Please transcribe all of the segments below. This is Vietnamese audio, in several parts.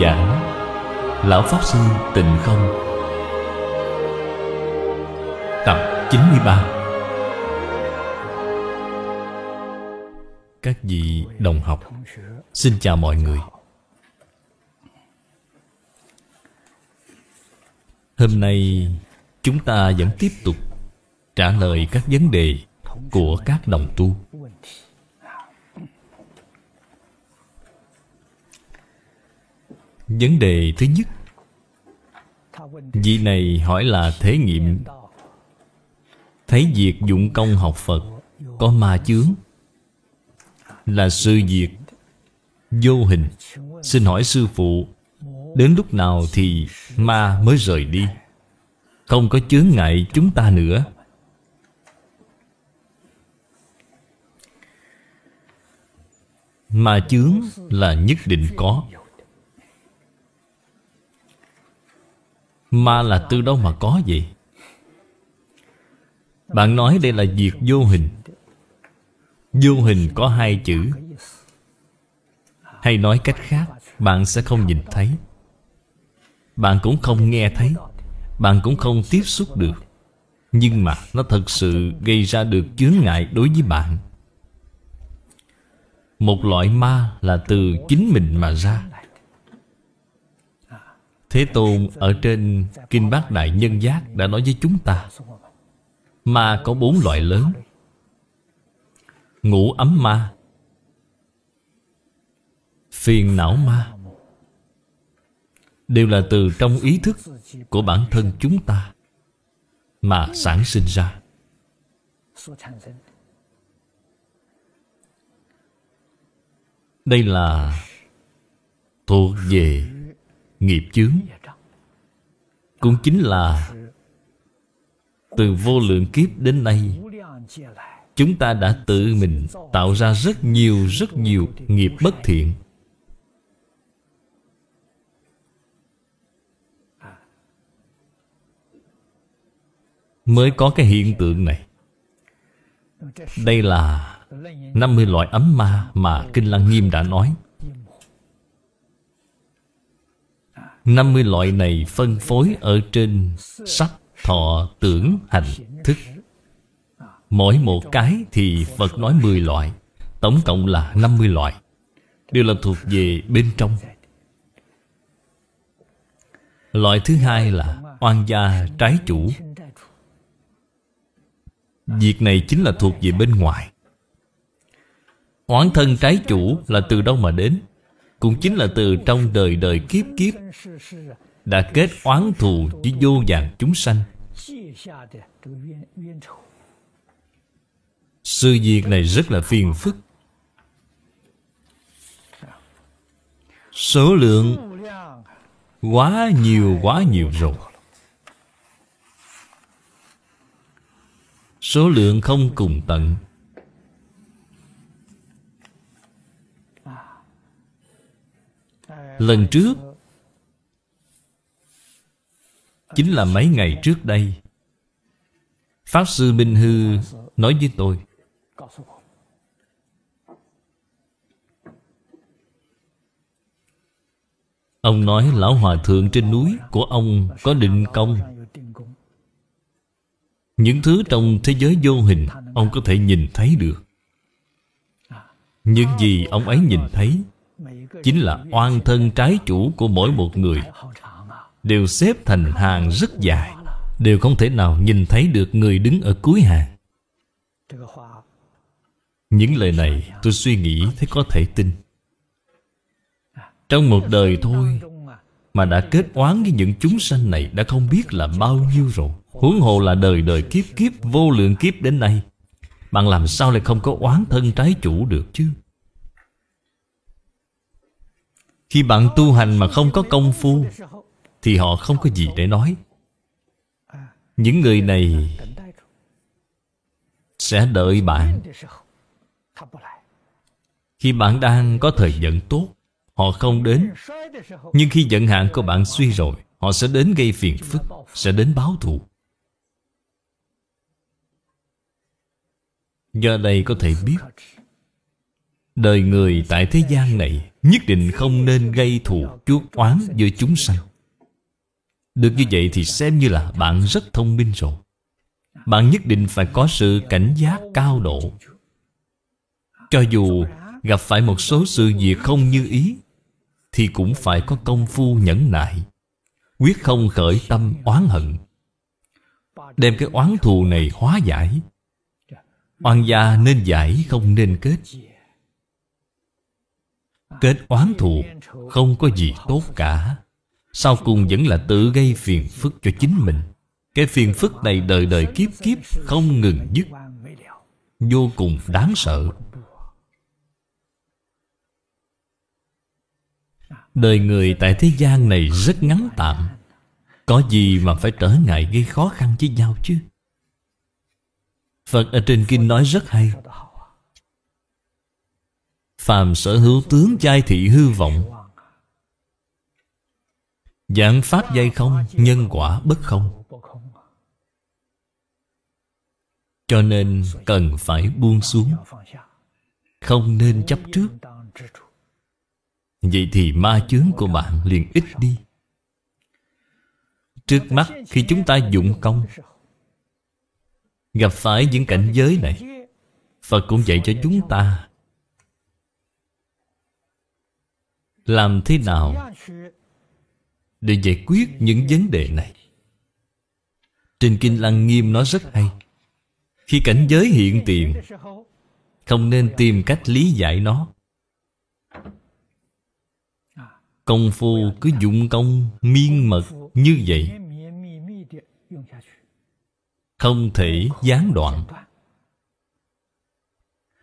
giảng Lão Pháp Sư Tịnh Không Tập 93 Các vị đồng học Xin chào mọi người Hôm nay chúng ta vẫn tiếp tục trả lời các vấn đề của các đồng tu Vấn đề thứ nhất Vị này hỏi là thế nghiệm Thấy việc dụng công học Phật Có ma chướng Là sự việc Vô hình Xin hỏi sư phụ Đến lúc nào thì ma mới rời đi Không có chướng ngại chúng ta nữa Ma chướng là nhất định có Ma là từ đâu mà có vậy Bạn nói đây là việc vô hình Vô hình có hai chữ Hay nói cách khác Bạn sẽ không nhìn thấy Bạn cũng không nghe thấy Bạn cũng không tiếp xúc được Nhưng mà nó thật sự gây ra được chướng ngại đối với bạn Một loại ma là từ chính mình mà ra Thế Tôn ở trên Kinh Bát Đại Nhân Giác đã nói với chúng ta Ma có bốn loại lớn Ngủ ấm ma Phiền não ma Đều là từ trong ý thức của bản thân chúng ta Mà sản sinh ra Đây là thuộc về nghiệp chướng cũng chính là từ vô lượng kiếp đến nay chúng ta đã tự mình tạo ra rất nhiều rất nhiều nghiệp bất thiện mới có cái hiện tượng này đây là 50 loại ấm ma mà Kinh Lăng Nghiêm đã nói 50 loại này phân phối ở trên sắc, thọ, tưởng, hành, thức Mỗi một cái thì Phật nói 10 loại Tổng cộng là 50 loại Đều là thuộc về bên trong Loại thứ hai là oan gia trái chủ Việc này chính là thuộc về bên ngoài Oán thân trái chủ là từ đâu mà đến cũng chính là từ trong đời đời kiếp kiếp Đã kết oán thù với vô vàng chúng sanh Sự việc này rất là phiền phức Số lượng Quá nhiều quá nhiều rồi Số lượng không cùng tận Lần trước Chính là mấy ngày trước đây Pháp Sư Minh Hư nói với tôi Ông nói Lão Hòa Thượng trên núi của ông có định công Những thứ trong thế giới vô hình Ông có thể nhìn thấy được Những gì ông ấy nhìn thấy chính là oan thân trái chủ của mỗi một người đều xếp thành hàng rất dài đều không thể nào nhìn thấy được người đứng ở cuối hàng những lời này tôi suy nghĩ thấy có thể tin Trong một đời thôi Mà đã kết oán với những chúng sanh này Đã không biết là bao nhiêu rồi Huống hồ là đời đời kiếp kiếp Vô lượng kiếp đến nay Bạn làm sao lại không có oán thân trái chủ được chứ Khi bạn tu hành mà không có công phu Thì họ không có gì để nói Những người này Sẽ đợi bạn Khi bạn đang có thời vận tốt Họ không đến Nhưng khi vận hạn của bạn suy rồi Họ sẽ đến gây phiền phức Sẽ đến báo thù Do đây có thể biết Đời người tại thế gian này Nhất định không nên gây thù chuốc oán với chúng sanh Được như vậy thì xem như là bạn rất thông minh rồi Bạn nhất định phải có sự cảnh giác cao độ Cho dù gặp phải một số sự việc không như ý Thì cũng phải có công phu nhẫn nại Quyết không khởi tâm oán hận Đem cái oán thù này hóa giải Oan gia nên giải không nên kết Kết oán thù không có gì tốt cả Sau cùng vẫn là tự gây phiền phức cho chính mình Cái phiền phức này đời đời kiếp kiếp không ngừng dứt Vô cùng đáng sợ Đời người tại thế gian này rất ngắn tạm Có gì mà phải trở ngại gây khó khăn với nhau chứ Phật ở trên kinh nói rất hay phàm sở hữu tướng giai thị hư vọng giảng pháp dây không Nhân quả bất không Cho nên cần phải buông xuống Không nên chấp trước Vậy thì ma chướng của bạn liền ít đi Trước mắt khi chúng ta dụng công Gặp phải những cảnh giới này Phật cũng dạy cho chúng ta làm thế nào để giải quyết những vấn đề này trên kinh lăng nghiêm nói rất hay khi cảnh giới hiện tiền không nên tìm cách lý giải nó công phu cứ dụng công miên mật như vậy không thể gián đoạn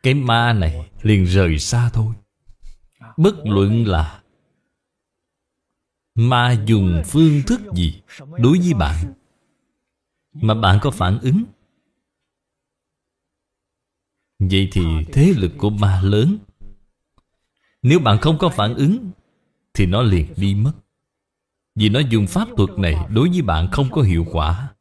cái ma này liền rời xa thôi Bất luận là ma dùng phương thức gì Đối với bạn Mà bạn có phản ứng Vậy thì thế lực của ma lớn Nếu bạn không có phản ứng Thì nó liền đi mất Vì nó dùng pháp thuật này Đối với bạn không có hiệu quả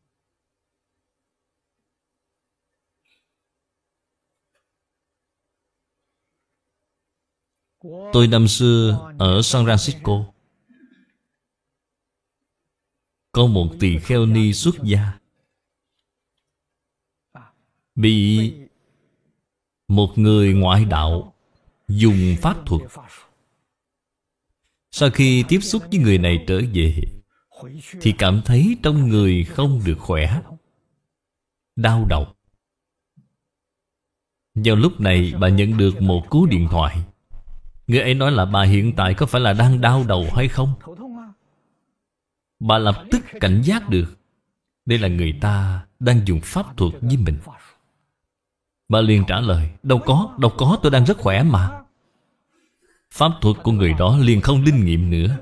Tôi năm xưa ở San Francisco Có một tỳ kheo ni xuất gia Bị một người ngoại đạo dùng pháp thuật Sau khi tiếp xúc với người này trở về Thì cảm thấy trong người không được khỏe Đau đầu vào lúc này bà nhận được một cú điện thoại Người ấy nói là bà hiện tại có phải là đang đau đầu hay không Bà lập tức cảnh giác được Đây là người ta đang dùng pháp thuật với mình Bà liền trả lời Đâu có, đâu có tôi đang rất khỏe mà Pháp thuật của người đó liền không linh nghiệm nữa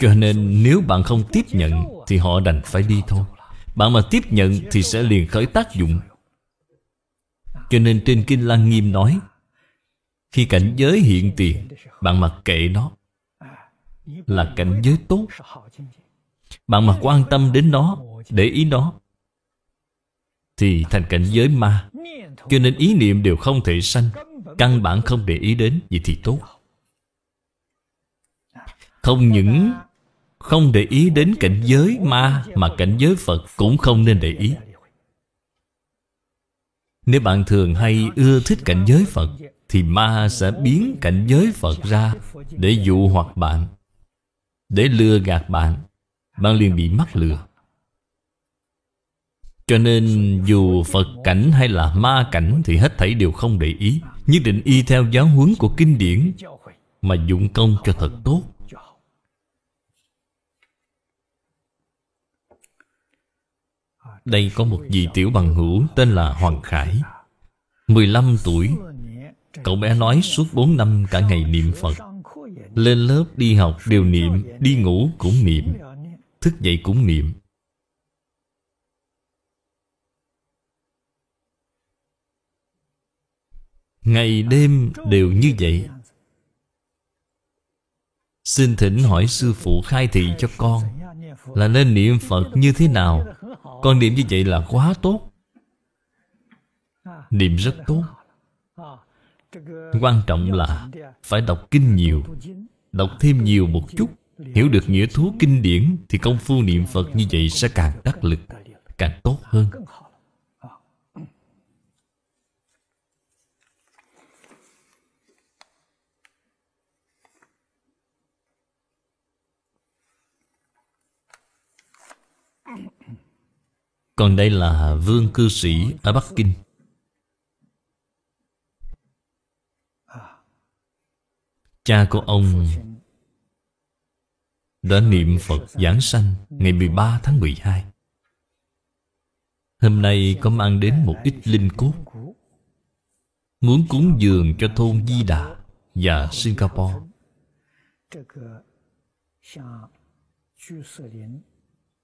Cho nên nếu bạn không tiếp nhận Thì họ đành phải đi thôi Bạn mà tiếp nhận thì sẽ liền khởi tác dụng cho nên trên Kinh Lăng Nghiêm nói Khi cảnh giới hiện tiền Bạn mặc kệ nó Là cảnh giới tốt Bạn mặc quan tâm đến nó Để ý nó Thì thành cảnh giới ma Cho nên ý niệm đều không thể sanh Căn bản không để ý đến gì thì tốt Không những Không để ý đến cảnh giới ma Mà cảnh giới Phật cũng không nên để ý nếu bạn thường hay ưa thích cảnh giới Phật Thì ma sẽ biến cảnh giới Phật ra Để dụ hoặc bạn Để lừa gạt bạn Bạn liền bị mắc lừa Cho nên dù Phật cảnh hay là ma cảnh Thì hết thảy đều không để ý Nhất định y theo giáo huấn của kinh điển Mà dụng công cho thật tốt Đây có một vị tiểu bằng hữu tên là Hoàng Khải 15 tuổi Cậu bé nói suốt 4 năm cả ngày niệm Phật Lên lớp đi học đều niệm Đi ngủ cũng niệm Thức dậy cũng niệm Ngày đêm đều như vậy Xin thỉnh hỏi sư phụ khai thị cho con Là nên niệm Phật như thế nào con niệm như vậy là quá tốt Niệm rất tốt Quan trọng là Phải đọc kinh nhiều Đọc thêm nhiều một chút Hiểu được nghĩa thú kinh điển Thì công phu niệm Phật như vậy sẽ càng đắc lực Càng tốt hơn Còn đây là vương cư sĩ ở Bắc Kinh Cha của ông đã niệm Phật Giảng Sanh ngày 13 tháng 12. Hôm nay có mang đến một ít linh cốt Muốn cúng dường cho thôn Di Đà và Singapore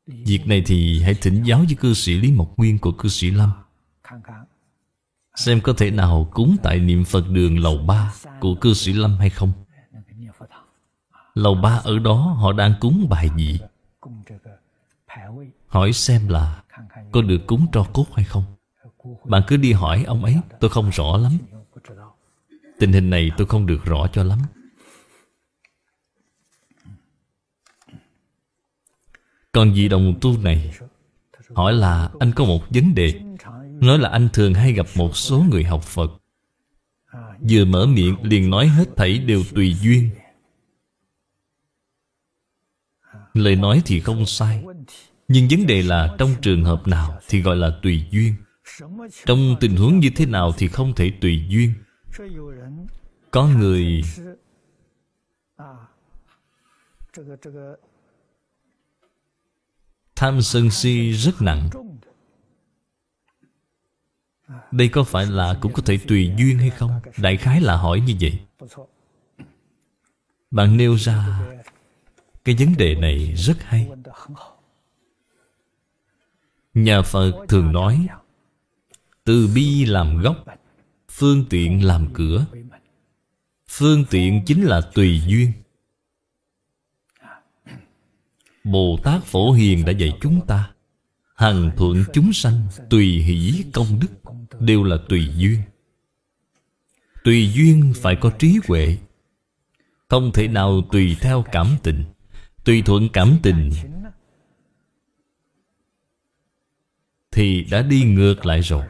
Việc này thì hãy thỉnh giáo với cư sĩ Lý Mộc Nguyên của cư sĩ Lâm Xem có thể nào cúng tại niệm Phật đường lầu 3 của cư sĩ Lâm hay không Lầu 3 ở đó họ đang cúng bài gì Hỏi xem là có được cúng cho cốt hay không Bạn cứ đi hỏi ông ấy tôi không rõ lắm Tình hình này tôi không được rõ cho lắm Còn vị đồng tu này Hỏi là anh có một vấn đề Nói là anh thường hay gặp một số người học Phật Vừa mở miệng liền nói hết thảy đều tùy duyên Lời nói thì không sai Nhưng vấn đề là trong trường hợp nào thì gọi là tùy duyên Trong tình huống như thế nào thì không thể tùy duyên Có người Tham sân si rất nặng Đây có phải là cũng có thể tùy duyên hay không? Đại khái là hỏi như vậy Bạn nêu ra Cái vấn đề này rất hay Nhà Phật thường nói Từ bi làm gốc Phương tiện làm cửa Phương tiện chính là tùy duyên Bồ Tát Phổ Hiền đã dạy chúng ta Hằng thuận chúng sanh Tùy hỷ công đức Đều là tùy duyên Tùy duyên phải có trí huệ Không thể nào tùy theo cảm tình Tùy thuận cảm tình Thì đã đi ngược lại rồi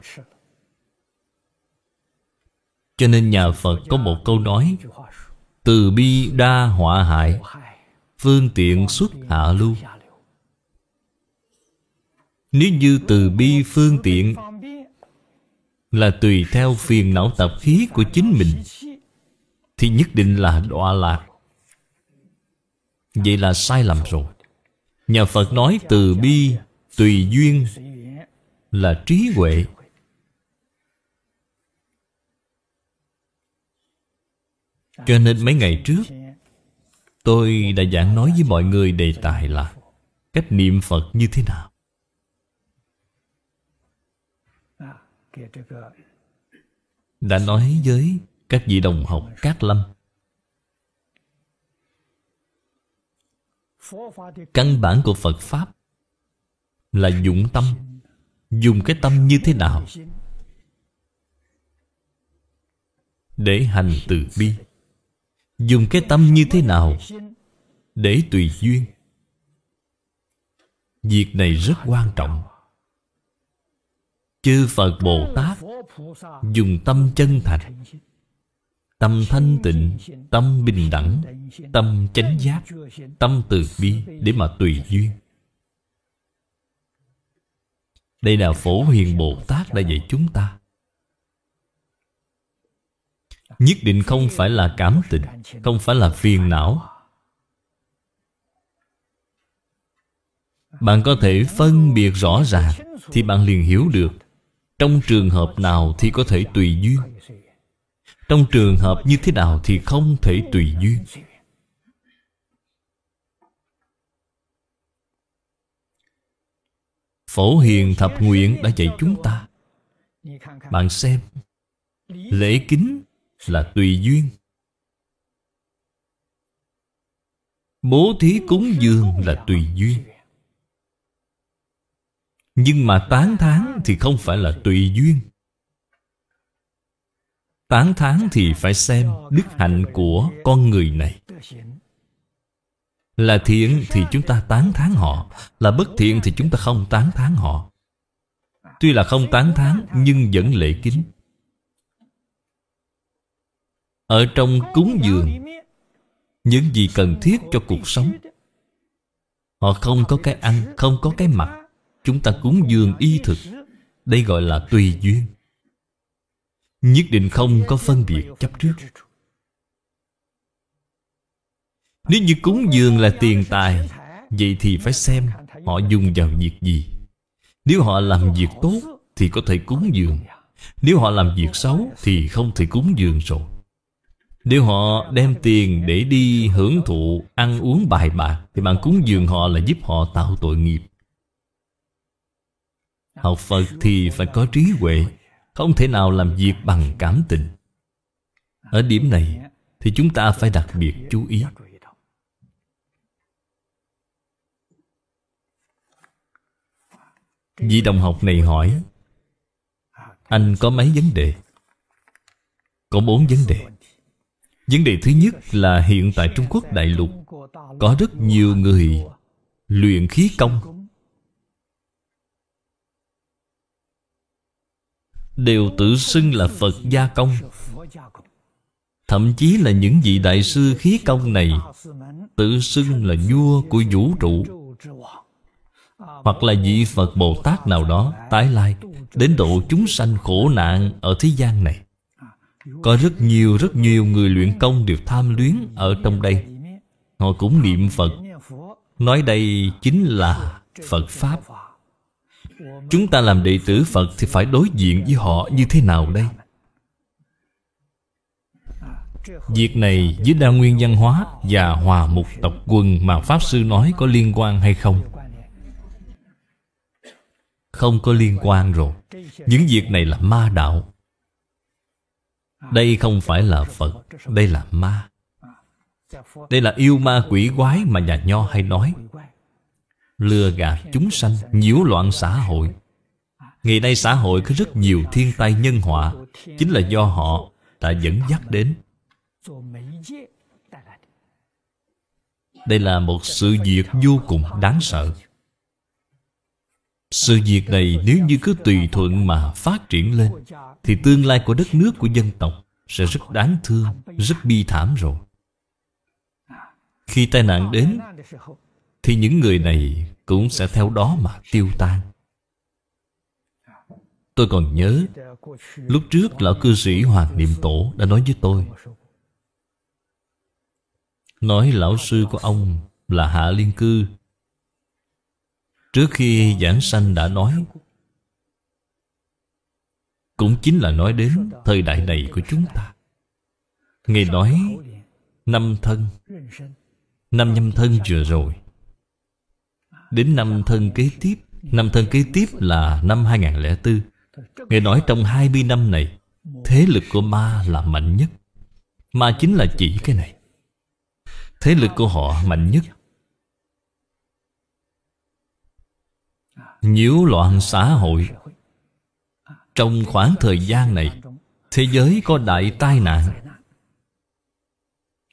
Cho nên nhà Phật có một câu nói Từ bi đa họa hại Phương tiện xuất hạ lưu Nếu như từ bi phương tiện Là tùy theo phiền não tập khí của chính mình Thì nhất định là đọa lạc Vậy là sai lầm rồi Nhà Phật nói từ bi Tùy duyên Là trí huệ Cho nên mấy ngày trước Tôi đã giảng nói với mọi người đề tài là Cách niệm Phật như thế nào Đã nói với các vị đồng học Cát Lâm Căn bản của Phật Pháp Là dụng tâm Dùng cái tâm như thế nào Để hành từ bi Dùng cái tâm như thế nào Để tùy duyên Việc này rất quan trọng Chư Phật Bồ Tát Dùng tâm chân thành Tâm thanh tịnh Tâm bình đẳng Tâm chánh giác Tâm từ bi để mà tùy duyên Đây là Phổ Hiền Bồ Tát đã dạy chúng ta Nhất định không phải là cảm tình Không phải là phiền não Bạn có thể phân biệt rõ ràng Thì bạn liền hiểu được Trong trường hợp nào thì có thể tùy duyên Trong trường hợp như thế nào thì không thể tùy duyên Phổ Hiền Thập Nguyện đã dạy chúng ta Bạn xem Lễ kính là tùy duyên bố thí cúng dường là tùy duyên nhưng mà tán tháng thì không phải là tùy duyên Tán tháng thì phải xem đức hạnh của con người này Là thiện thì chúng ta tán tháng họ Là bất thiện thì chúng ta không tán tháng họ Tuy là không tán tháng nhưng vẫn lễ kính ở trong cúng dường Những gì cần thiết cho cuộc sống Họ không có cái ăn, không có cái mặc Chúng ta cúng dường y thực Đây gọi là tùy duyên Nhất định không có phân biệt chấp trước Nếu như cúng dường là tiền tài Vậy thì phải xem họ dùng vào việc gì Nếu họ làm việc tốt thì có thể cúng dường Nếu họ làm việc xấu thì không thể cúng dường rồi nếu họ đem tiền để đi hưởng thụ Ăn uống bài bạc Thì bạn cúng dường họ là giúp họ tạo tội nghiệp Học Phật thì phải có trí huệ Không thể nào làm việc bằng cảm tình Ở điểm này Thì chúng ta phải đặc biệt chú ý vì đồng học này hỏi Anh có mấy vấn đề? Có bốn vấn đề Vấn đề thứ nhất là hiện tại Trung Quốc đại lục Có rất nhiều người luyện khí công Đều tự xưng là Phật gia công Thậm chí là những vị đại sư khí công này Tự xưng là vua của vũ trụ Hoặc là vị Phật Bồ Tát nào đó tái lai Đến độ chúng sanh khổ nạn ở thế gian này có rất nhiều rất nhiều người luyện công đều tham luyến ở trong đây Họ cũng niệm Phật Nói đây chính là Phật Pháp Chúng ta làm đệ tử Phật thì phải đối diện với họ như thế nào đây? Việc này với đa nguyên văn hóa và hòa mục tộc quân mà Pháp Sư nói có liên quan hay không? Không có liên quan rồi Những việc này là ma đạo đây không phải là Phật Đây là ma Đây là yêu ma quỷ quái mà nhà nho hay nói Lừa gạt chúng sanh Nhiễu loạn xã hội Ngày nay xã hội có rất nhiều thiên tai nhân họa Chính là do họ đã dẫn dắt đến Đây là một sự việc vô cùng đáng sợ Sự việc này nếu như cứ tùy thuận mà phát triển lên thì tương lai của đất nước của dân tộc sẽ rất đáng thương, rất bi thảm rồi. Khi tai nạn đến, thì những người này cũng sẽ theo đó mà tiêu tan. Tôi còn nhớ, lúc trước lão cư sĩ Hoàng Niệm Tổ đã nói với tôi, nói lão sư của ông là Hạ Liên Cư. Trước khi giảng sanh đã nói, cũng chính là nói đến thời đại này của chúng ta ngài nói năm thân năm nhâm thân vừa rồi đến năm thân kế tiếp năm thân kế tiếp là năm 2004 ngài nói trong 20 năm này thế lực của ma là mạnh nhất ma chính là chỉ cái này thế lực của họ mạnh nhất nhiễu loạn xã hội trong khoảng thời gian này Thế giới có đại tai nạn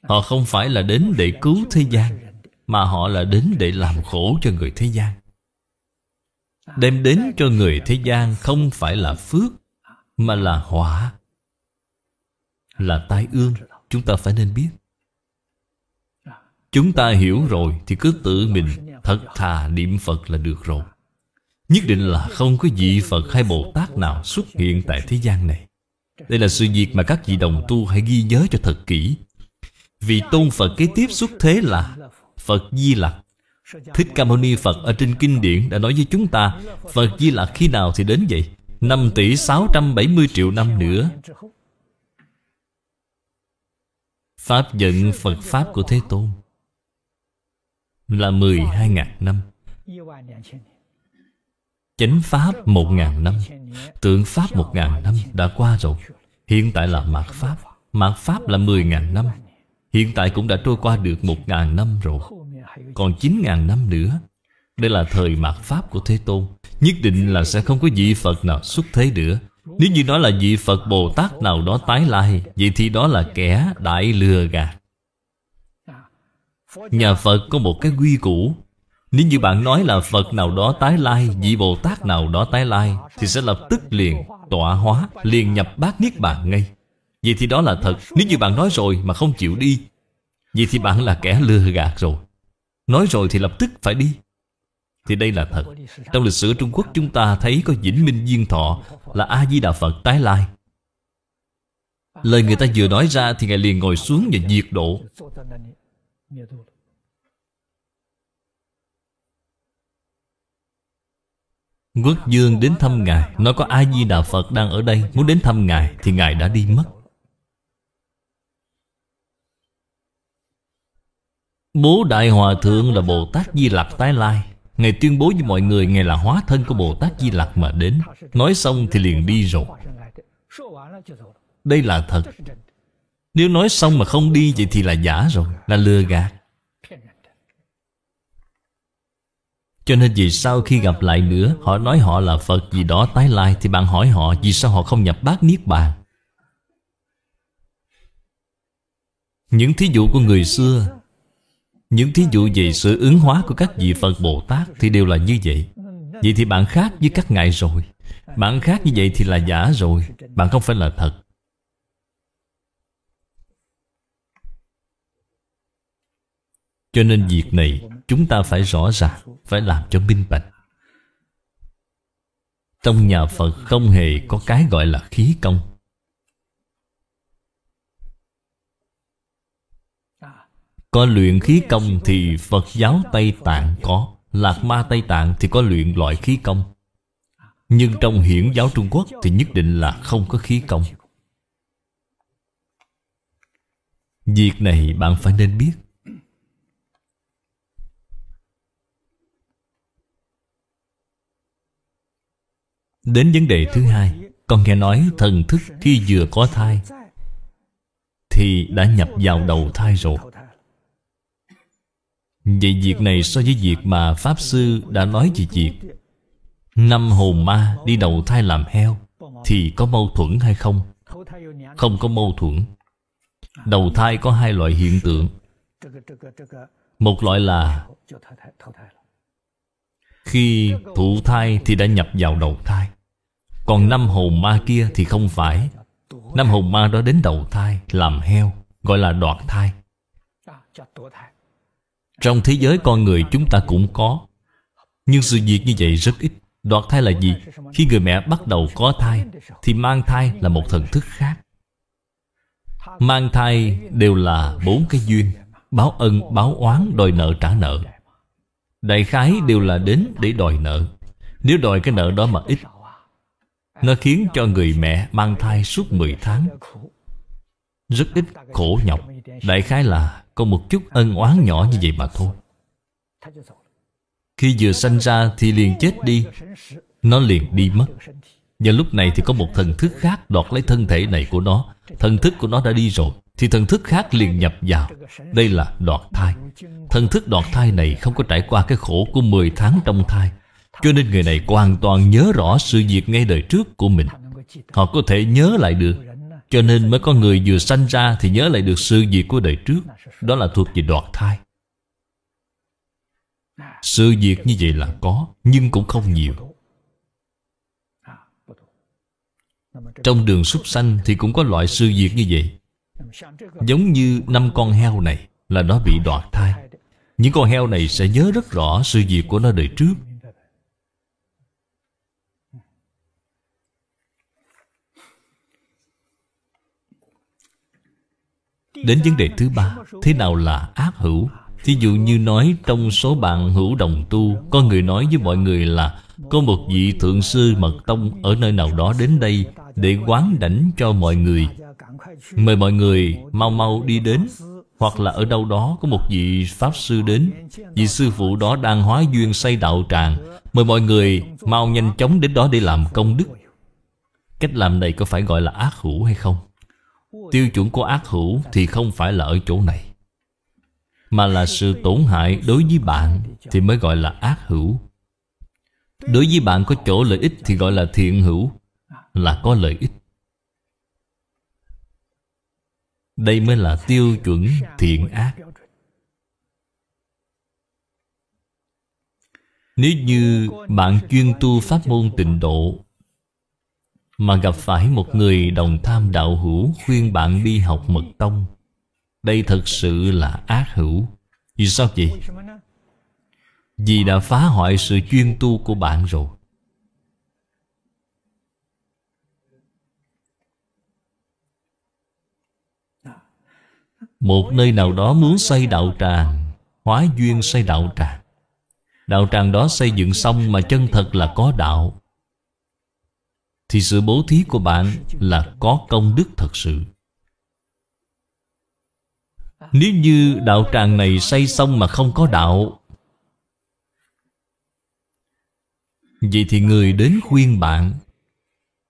Họ không phải là đến để cứu thế gian Mà họ là đến để làm khổ cho người thế gian Đem đến cho người thế gian không phải là phước Mà là họa Là tai ương Chúng ta phải nên biết Chúng ta hiểu rồi Thì cứ tự mình thật thà niệm Phật là được rồi Nhất định là không có vị Phật hay Bồ Tát nào xuất hiện tại thế gian này Đây là sự việc mà các vị đồng tu hãy ghi nhớ cho thật kỹ Vì tôn Phật kế tiếp xuất thế là Phật Di Lặc Thích Ca Mâu Ni Phật ở trên kinh điển đã nói với chúng ta Phật Di Lặc khi nào thì đến vậy? 5 tỷ 670 triệu năm nữa Pháp giận Phật Pháp của Thế Tôn Là 12.000 năm Chánh Pháp một ngàn năm Tượng Pháp một ngàn năm đã qua rồi Hiện tại là Mạt Pháp Mạt Pháp là mười ngàn năm Hiện tại cũng đã trôi qua được một ngàn năm rồi Còn chín ngàn năm nữa Đây là thời Mạt Pháp của Thế Tôn Nhất định là sẽ không có vị Phật nào xuất thế nữa Nếu như đó là vị Phật Bồ Tát nào đó tái lai Vậy thì đó là kẻ đại lừa gạt Nhà Phật có một cái quy củ nếu như bạn nói là Phật nào đó tái lai Vị Bồ Tát nào đó tái lai Thì sẽ lập tức liền tọa hóa Liền nhập bát Niết Bàn ngay Vậy thì đó là thật Nếu như bạn nói rồi mà không chịu đi Vậy thì bạn là kẻ lừa gạt rồi Nói rồi thì lập tức phải đi Thì đây là thật Trong lịch sử Trung Quốc chúng ta thấy có Vĩnh Minh Viên Thọ Là A-di-đà Phật tái lai Lời người ta vừa nói ra Thì Ngài liền ngồi xuống và diệt độ Quốc dương đến thăm Ngài Nói có ai di đà Phật đang ở đây Muốn đến thăm Ngài thì Ngài đã đi mất Bố Đại Hòa Thượng là Bồ Tát Di Lặc tái lai Ngài tuyên bố với mọi người Ngài là hóa thân của Bồ Tát Di Lặc mà đến Nói xong thì liền đi rồi Đây là thật Nếu nói xong mà không đi Vậy thì là giả rồi Là lừa gạt Cho nên vì sao khi gặp lại nữa Họ nói họ là Phật gì đó tái lai Thì bạn hỏi họ vì sao họ không nhập bát Niết Bàn Những thí dụ của người xưa Những thí dụ về sự ứng hóa của các vị Phật Bồ Tát Thì đều là như vậy Vậy thì bạn khác với các ngài rồi Bạn khác như vậy thì là giả rồi Bạn không phải là thật Cho nên việc này chúng ta phải rõ ràng Phải làm cho minh bạch Trong nhà Phật không hề có cái gọi là khí công Có luyện khí công thì Phật giáo Tây Tạng có Lạc ma Tây Tạng thì có luyện loại khí công Nhưng trong hiển giáo Trung Quốc thì nhất định là không có khí công Việc này bạn phải nên biết Đến vấn đề thứ hai Con nghe nói thần thức khi vừa có thai Thì đã nhập vào đầu thai rồi Vậy việc này so với việc mà Pháp Sư đã nói về việc Năm hồn ma đi đầu thai làm heo Thì có mâu thuẫn hay không? Không có mâu thuẫn Đầu thai có hai loại hiện tượng Một loại là Khi thụ thai thì đã nhập vào đầu thai còn năm hồn ma kia thì không phải Năm hồn ma đó đến đầu thai Làm heo Gọi là đoạt thai Trong thế giới con người chúng ta cũng có Nhưng sự việc như vậy rất ít Đoạt thai là gì? Khi người mẹ bắt đầu có thai Thì mang thai là một thần thức khác Mang thai đều là bốn cái duyên Báo ân, báo oán, đòi nợ trả nợ Đại khái đều là đến để đòi nợ Nếu đòi cái nợ đó mà ít nó khiến cho người mẹ mang thai suốt 10 tháng Rất ít khổ nhọc Đại khái là có một chút ân oán nhỏ như vậy mà thôi Khi vừa sanh ra thì liền chết đi Nó liền đi mất Và lúc này thì có một thần thức khác đoạt lấy thân thể này của nó Thần thức của nó đã đi rồi Thì thần thức khác liền nhập vào Đây là đoạt thai Thần thức đoạt thai này không có trải qua cái khổ của 10 tháng trong thai cho nên người này hoàn toàn nhớ rõ sự việc ngay đời trước của mình Họ có thể nhớ lại được Cho nên mới có người vừa sanh ra thì nhớ lại được sự việc của đời trước Đó là thuộc về đoạt thai Sự việc như vậy là có Nhưng cũng không nhiều Trong đường súc sanh thì cũng có loại sự việc như vậy Giống như năm con heo này là nó bị đoạt thai Những con heo này sẽ nhớ rất rõ sự việc của nó đời trước Đến vấn đề thứ ba Thế nào là ác hữu Thí dụ như nói trong số bạn hữu đồng tu Có người nói với mọi người là Có một vị thượng sư mật tông ở nơi nào đó đến đây Để quán đảnh cho mọi người Mời mọi người mau mau đi đến Hoặc là ở đâu đó có một vị Pháp sư đến Vị sư phụ đó đang hóa duyên xây đạo tràng Mời mọi người mau nhanh chóng đến đó để làm công đức Cách làm này có phải gọi là ác hữu hay không? Tiêu chuẩn của ác hữu thì không phải là ở chỗ này Mà là sự tổn hại đối với bạn Thì mới gọi là ác hữu Đối với bạn có chỗ lợi ích thì gọi là thiện hữu Là có lợi ích Đây mới là tiêu chuẩn thiện ác Nếu như bạn chuyên tu pháp môn tịnh độ mà gặp phải một người đồng tham đạo hữu khuyên bạn đi học mật tông đây thật sự là ác hữu vì sao vậy vì đã phá hoại sự chuyên tu của bạn rồi một nơi nào đó muốn xây đạo tràng hóa duyên xây đạo tràng đạo tràng đó xây dựng xong mà chân thật là có đạo thì sự bố thí của bạn là có công đức thật sự nếu như đạo tràng này xây xong mà không có đạo Vậy thì người đến khuyên bạn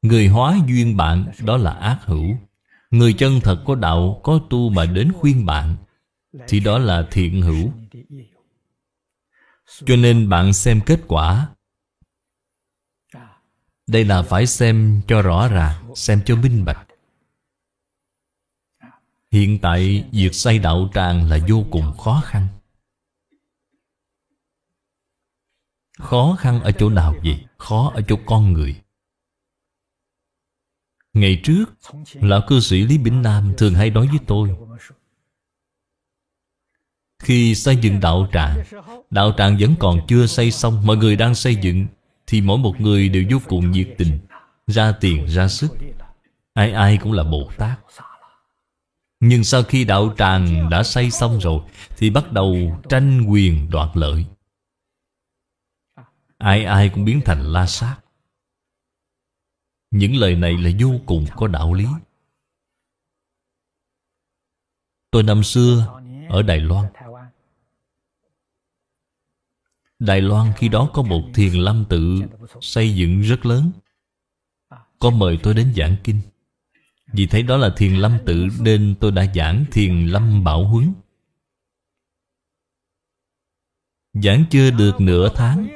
Người hóa duyên bạn đó là ác hữu Người chân thật có đạo, có tu mà đến khuyên bạn Thì đó là thiện hữu Cho nên bạn xem kết quả đây là phải xem cho rõ ràng Xem cho minh bạch Hiện tại việc xây đạo tràng là vô cùng khó khăn Khó khăn ở chỗ nào vậy? Khó ở chỗ con người Ngày trước, Lão cư sĩ Lý Bỉnh Nam thường hay nói với tôi Khi xây dựng đạo tràng Đạo tràng vẫn còn chưa xây xong Mọi người đang xây dựng thì mỗi một người đều vô cùng nhiệt tình Ra tiền ra sức Ai ai cũng là Bồ Tát Nhưng sau khi đạo tràng đã xây xong rồi Thì bắt đầu tranh quyền đoạt lợi Ai ai cũng biến thành la sát Những lời này là vô cùng có đạo lý Tôi năm xưa ở Đài Loan Đài Loan khi đó có một thiền lâm tự xây dựng rất lớn Có mời tôi đến giảng kinh Vì thấy đó là thiền lâm tự nên tôi đã giảng thiền lâm bảo huấn Giảng chưa được nửa tháng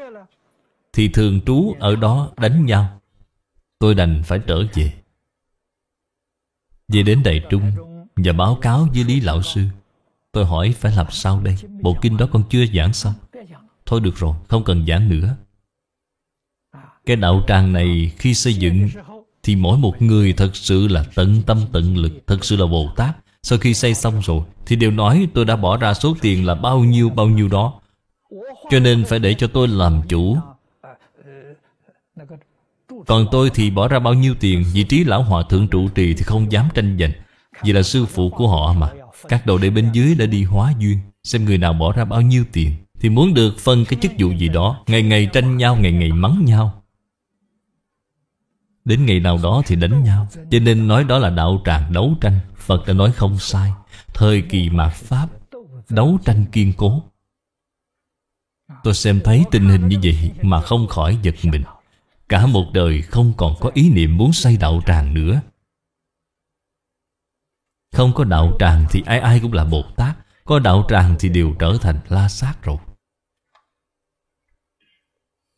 Thì thường trú ở đó đánh nhau Tôi đành phải trở về Về đến Đài Trung Và báo cáo với Lý Lão Sư Tôi hỏi phải làm sao đây Bộ kinh đó con chưa giảng xong Thôi được rồi, không cần giảng nữa Cái đạo tràng này khi xây dựng Thì mỗi một người thật sự là tận tâm tận lực Thật sự là Bồ Tát Sau khi xây xong rồi Thì đều nói tôi đã bỏ ra số tiền là bao nhiêu bao nhiêu đó Cho nên phải để cho tôi làm chủ Còn tôi thì bỏ ra bao nhiêu tiền Vị trí lão hòa thượng trụ trì thì không dám tranh giành Vì là sư phụ của họ mà Các đồ đệ bên dưới đã đi hóa duyên Xem người nào bỏ ra bao nhiêu tiền thì muốn được phân cái chức vụ gì đó Ngày ngày tranh nhau, ngày ngày mắng nhau Đến ngày nào đó thì đánh nhau Cho nên nói đó là đạo tràng đấu tranh Phật đã nói không sai Thời kỳ mạt Pháp Đấu tranh kiên cố Tôi xem thấy tình hình như vậy Mà không khỏi giật mình Cả một đời không còn có ý niệm muốn xây đạo tràng nữa Không có đạo tràng thì ai ai cũng là Bồ Tát Có đạo tràng thì đều trở thành la sát rồi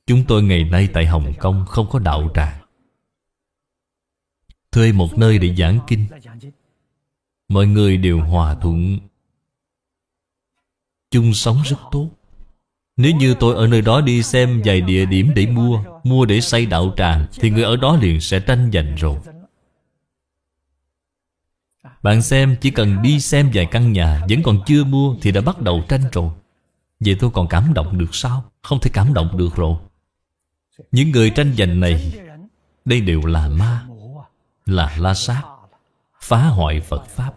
Chúng tôi ngày nay tại Hồng Kông không có đạo tràng Thuê một nơi để giảng kinh Mọi người đều hòa thuận Chung sống rất tốt Nếu như tôi ở nơi đó đi xem vài địa điểm để mua Mua để xây đạo tràng Thì người ở đó liền sẽ tranh giành rồi Bạn xem chỉ cần đi xem vài căn nhà Vẫn còn chưa mua thì đã bắt đầu tranh rồi Vậy tôi còn cảm động được sao? Không thể cảm động được rồi những người tranh giành này Đây đều là ma Là la sát Phá hoại Phật Pháp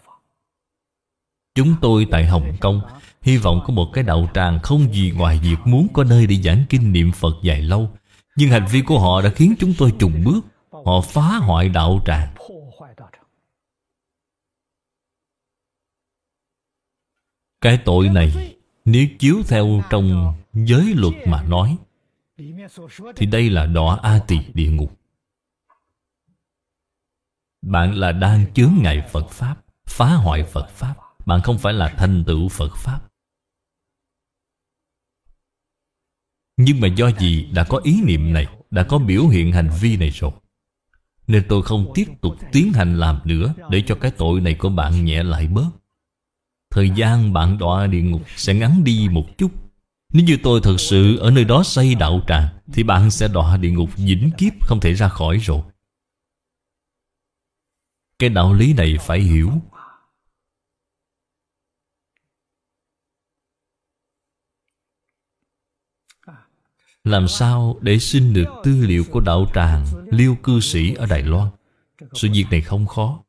Chúng tôi tại Hồng Kông Hy vọng có một cái đạo tràng không gì ngoài việc muốn có nơi để giảng kinh niệm Phật dài lâu Nhưng hành vi của họ đã khiến chúng tôi trùng bước Họ phá hoại đạo tràng Cái tội này nếu chiếu theo trong giới luật mà nói thì đây là đọa A Tỳ địa ngục Bạn là đang chướng ngại Phật Pháp Phá hoại Phật Pháp Bạn không phải là thành tựu Phật Pháp Nhưng mà do gì đã có ý niệm này Đã có biểu hiện hành vi này rồi Nên tôi không tiếp tục tiến hành làm nữa Để cho cái tội này của bạn nhẹ lại bớt Thời gian bạn đọa địa ngục sẽ ngắn đi một chút nếu như tôi thật sự ở nơi đó xây đạo tràng Thì bạn sẽ đọa địa ngục vĩnh kiếp không thể ra khỏi rồi Cái đạo lý này phải hiểu Làm sao để xin được tư liệu của đạo tràng Liêu cư sĩ ở Đài Loan Sự việc này không khó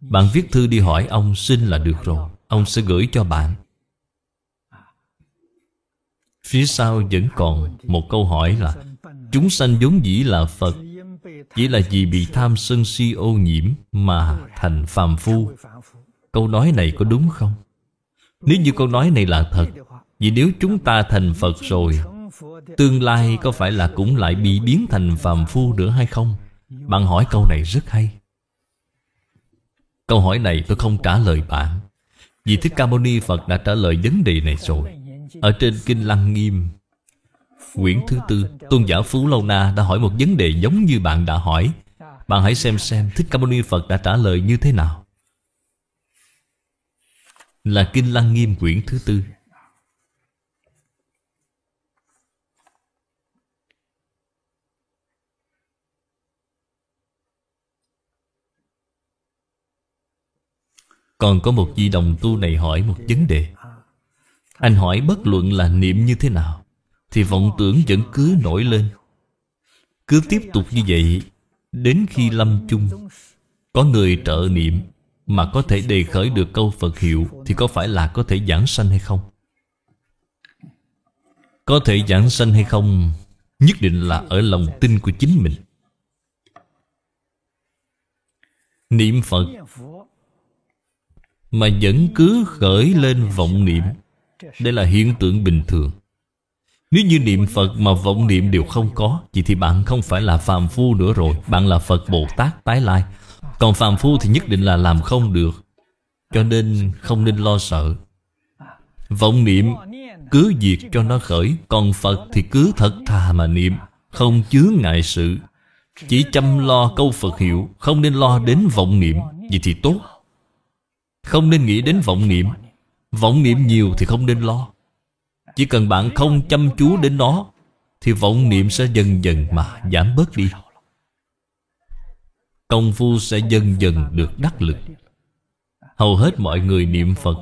Bạn viết thư đi hỏi ông xin là được rồi Ông sẽ gửi cho bạn Phía sau vẫn còn một câu hỏi là Chúng sanh vốn dĩ là Phật Chỉ là vì bị tham sân si ô nhiễm Mà thành phàm phu Câu nói này có đúng không? Nếu như câu nói này là thật Vì nếu chúng ta thành Phật rồi Tương lai có phải là cũng lại bị biến thành phàm phu nữa hay không? Bạn hỏi câu này rất hay Câu hỏi này tôi không trả lời bạn Vì Thích Ca Mâu Ni Phật đã trả lời vấn đề này rồi ở trên Kinh Lăng Nghiêm Quyển thứ tư Tôn giả Phú Lâu Na đã hỏi một vấn đề giống như bạn đã hỏi Bạn hãy xem xem Thích Ca Mâu Ni Phật đã trả lời như thế nào Là Kinh Lăng Nghiêm quyển thứ tư Còn có một vị đồng tu này hỏi một vấn đề anh hỏi bất luận là niệm như thế nào Thì vọng tưởng vẫn cứ nổi lên Cứ tiếp tục như vậy Đến khi lâm chung Có người trợ niệm Mà có thể đề khởi được câu Phật hiệu Thì có phải là có thể giảng sanh hay không? Có thể giảng sanh hay không Nhất định là ở lòng tin của chính mình Niệm Phật Mà vẫn cứ khởi lên vọng niệm đây là hiện tượng bình thường Nếu như niệm Phật mà vọng niệm đều không có Vậy thì bạn không phải là phàm phu nữa rồi Bạn là Phật Bồ Tát tái lai Còn phàm phu thì nhất định là làm không được Cho nên không nên lo sợ Vọng niệm cứ diệt cho nó khởi Còn Phật thì cứ thật thà mà niệm Không chứa ngại sự Chỉ chăm lo câu Phật hiệu Không nên lo đến vọng niệm Vậy thì tốt Không nên nghĩ đến vọng niệm Vọng niệm nhiều thì không nên lo Chỉ cần bạn không chăm chú đến nó Thì vọng niệm sẽ dần dần mà giảm bớt đi Công phu sẽ dần dần được đắc lực Hầu hết mọi người niệm Phật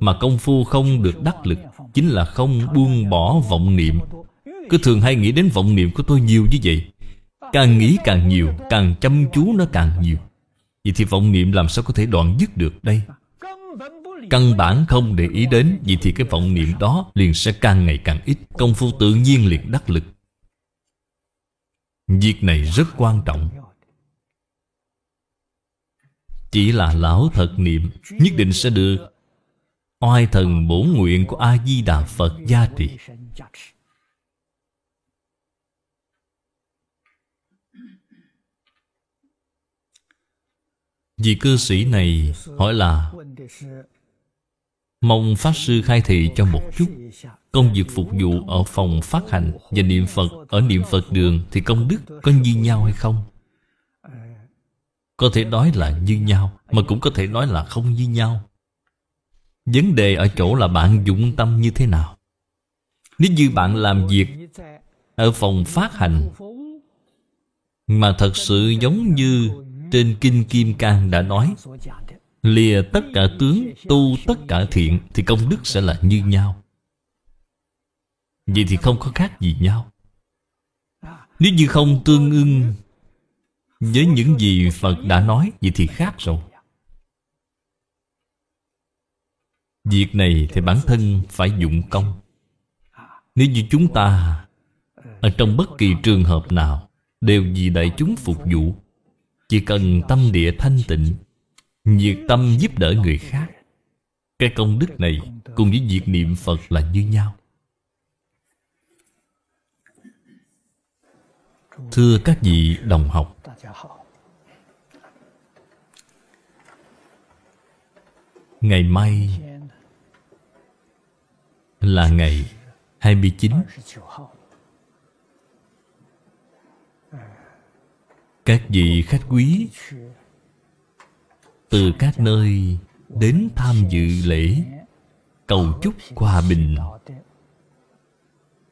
Mà công phu không được đắc lực Chính là không buông bỏ vọng niệm Cứ thường hay nghĩ đến vọng niệm của tôi nhiều như vậy Càng nghĩ càng nhiều Càng chăm chú nó càng nhiều Vậy thì vọng niệm làm sao có thể đoạn dứt được đây căn bản không để ý đến Vậy thì cái vọng niệm đó liền sẽ càng ngày càng ít Công phu tự nhiên liền đắc lực Việc này rất quan trọng Chỉ là lão thật niệm Nhất định sẽ được Oai thần bổ nguyện của A-di-đà Phật gia trì vì cư sĩ này hỏi là Mong Pháp Sư khai thị cho một chút Công việc phục vụ ở phòng phát hành Và niệm Phật ở niệm Phật đường Thì công đức có như nhau hay không? Có thể nói là như nhau Mà cũng có thể nói là không như nhau Vấn đề ở chỗ là bạn dụng tâm như thế nào Nếu như bạn làm việc Ở phòng phát hành Mà thật sự giống như Trên Kinh Kim Cang đã nói Lìa tất cả tướng Tu tất cả thiện Thì công đức sẽ là như nhau Vậy thì không có khác gì nhau Nếu như không tương ưng Với những gì Phật đã nói Vậy thì khác rồi Việc này thì bản thân phải dụng công Nếu như chúng ta Ở trong bất kỳ trường hợp nào Đều vì đại chúng phục vụ Chỉ cần tâm địa thanh tịnh nhiệt tâm giúp đỡ người khác cái công đức này cùng với việc niệm phật là như nhau thưa các vị đồng học ngày mai là ngày 29 các vị khách quý từ các nơi đến tham dự lễ cầu chúc hòa bình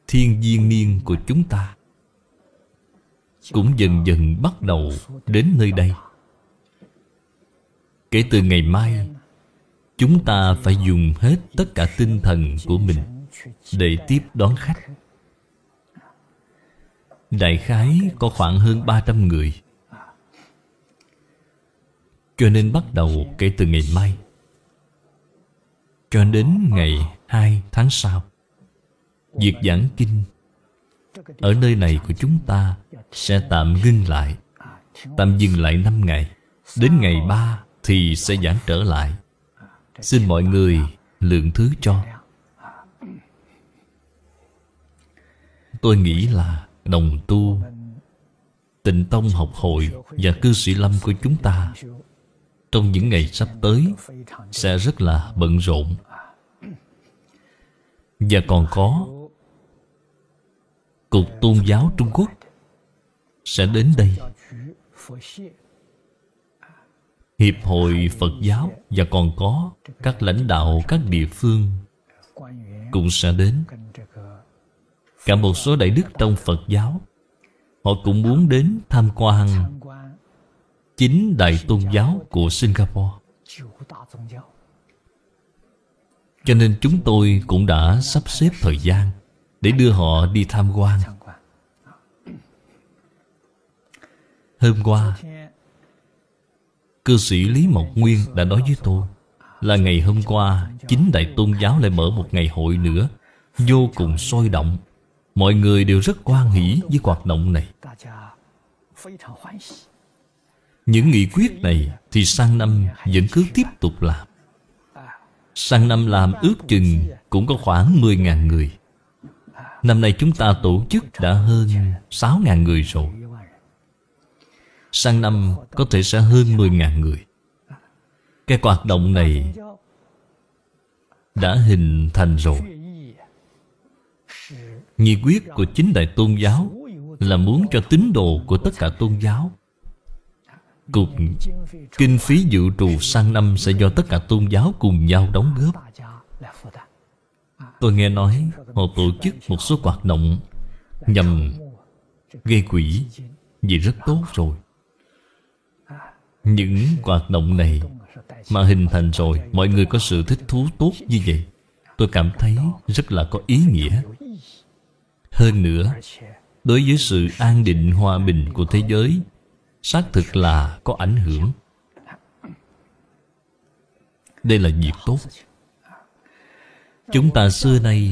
thiên viên niên của chúng ta cũng dần dần bắt đầu đến nơi đây kể từ ngày mai chúng ta phải dùng hết tất cả tinh thần của mình để tiếp đón khách đại khái có khoảng hơn 300 người cho nên bắt đầu kể từ ngày mai Cho đến ngày 2 tháng sau Việc giảng kinh Ở nơi này của chúng ta Sẽ tạm ngưng lại Tạm dừng lại 5 ngày Đến ngày 3 thì sẽ giảng trở lại Xin mọi người lượng thứ cho Tôi nghĩ là đồng tu Tịnh Tông học hội và cư sĩ lâm của chúng ta trong những ngày sắp tới sẽ rất là bận rộn và còn có cục tôn giáo trung quốc sẽ đến đây hiệp hội phật giáo và còn có các lãnh đạo các địa phương cũng sẽ đến cả một số đại đức trong phật giáo họ cũng muốn đến tham quan chín đại tôn giáo của Singapore. Cho nên chúng tôi cũng đã sắp xếp thời gian để đưa họ đi tham quan. Hôm qua, cư sĩ Lý Mộc Nguyên đã nói với tôi là ngày hôm qua chính đại tôn giáo lại mở một ngày hội nữa vô cùng sôi động mọi người đều rất quan hỷ với hoạt động này những nghị quyết này Thì sang năm vẫn cứ tiếp tục làm Sang năm làm ước chừng Cũng có khoảng 10.000 người Năm nay chúng ta tổ chức đã hơn 6.000 người rồi Sang năm có thể sẽ hơn 10.000 người Cái hoạt động này Đã hình thành rồi nghị quyết của chính đại tôn giáo Là muốn cho tín đồ của tất cả tôn giáo cục Kinh phí dự trù sang năm sẽ do tất cả tôn giáo cùng nhau đóng góp Tôi nghe nói họ tổ chức một số hoạt động Nhằm gây quỹ Vì rất tốt rồi Những hoạt động này Mà hình thành rồi Mọi người có sự thích thú tốt như vậy Tôi cảm thấy rất là có ý nghĩa Hơn nữa Đối với sự an định hòa bình của thế giới xác thực là có ảnh hưởng đây là việc tốt chúng ta xưa nay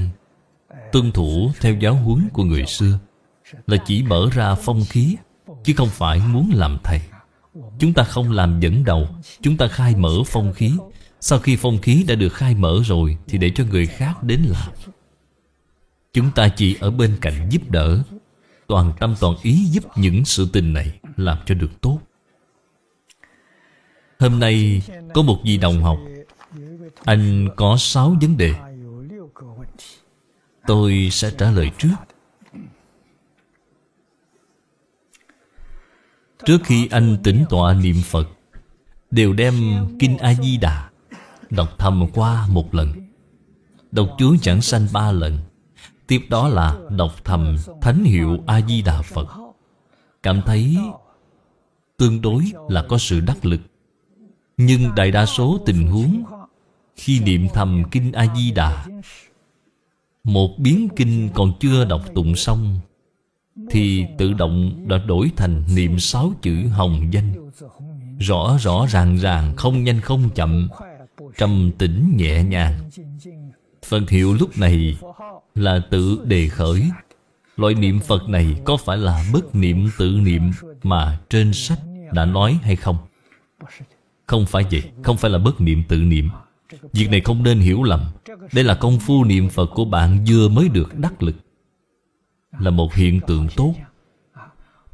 tuân thủ theo giáo huấn của người xưa là chỉ mở ra phong khí chứ không phải muốn làm thầy chúng ta không làm dẫn đầu chúng ta khai mở phong khí sau khi phong khí đã được khai mở rồi thì để cho người khác đến làm chúng ta chỉ ở bên cạnh giúp đỡ toàn tâm toàn ý giúp những sự tình này làm cho được tốt. Hôm nay có một vị đồng học Anh có sáu vấn đề Tôi sẽ trả lời trước Trước khi anh tỉnh tọa niệm Phật Đều đem Kinh A-di-đà Đọc thầm qua một lần Đọc chú chẳng sanh ba lần Tiếp đó là đọc thầm Thánh hiệu A-di-đà Phật Cảm thấy tương đối là có sự đắc lực Nhưng đại đa số tình huống Khi niệm thầm Kinh A-di-đà Một biến kinh còn chưa đọc tụng xong Thì tự động đã đổi thành niệm sáu chữ hồng danh Rõ rõ ràng ràng không nhanh không chậm Trầm tĩnh nhẹ nhàng Phật hiệu lúc này là tự đề khởi Loại niệm Phật này có phải là bất niệm tự niệm mà trên sách đã nói hay không? Không phải vậy, không phải là bất niệm tự niệm Việc này không nên hiểu lầm Đây là công phu niệm Phật của bạn vừa mới được đắc lực Là một hiện tượng tốt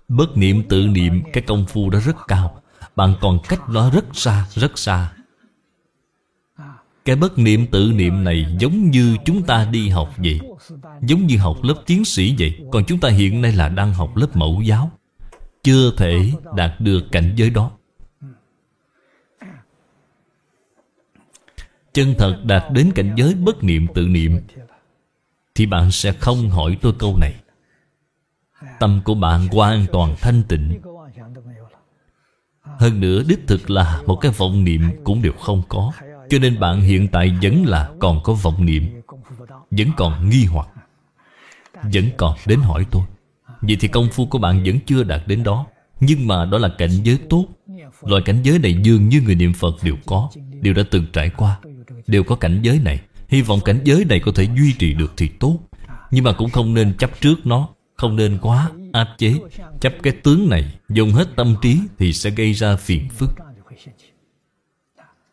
Bất niệm tự niệm cái công phu đó rất cao Bạn còn cách nó rất xa, rất xa cái bất niệm tự niệm này giống như chúng ta đi học vậy Giống như học lớp tiến sĩ vậy Còn chúng ta hiện nay là đang học lớp mẫu giáo Chưa thể đạt được cảnh giới đó Chân thật đạt đến cảnh giới bất niệm tự niệm Thì bạn sẽ không hỏi tôi câu này Tâm của bạn hoàn toàn thanh tịnh Hơn nữa đích thực là một cái vọng niệm cũng đều không có cho nên bạn hiện tại vẫn là còn có vọng niệm Vẫn còn nghi hoặc Vẫn còn đến hỏi tôi Vậy thì công phu của bạn vẫn chưa đạt đến đó Nhưng mà đó là cảnh giới tốt Loại cảnh giới này dường như người niệm Phật đều có Đều đã từng trải qua Đều có cảnh giới này Hy vọng cảnh giới này có thể duy trì được thì tốt Nhưng mà cũng không nên chấp trước nó Không nên quá áp chế Chấp cái tướng này Dùng hết tâm trí thì sẽ gây ra phiền phức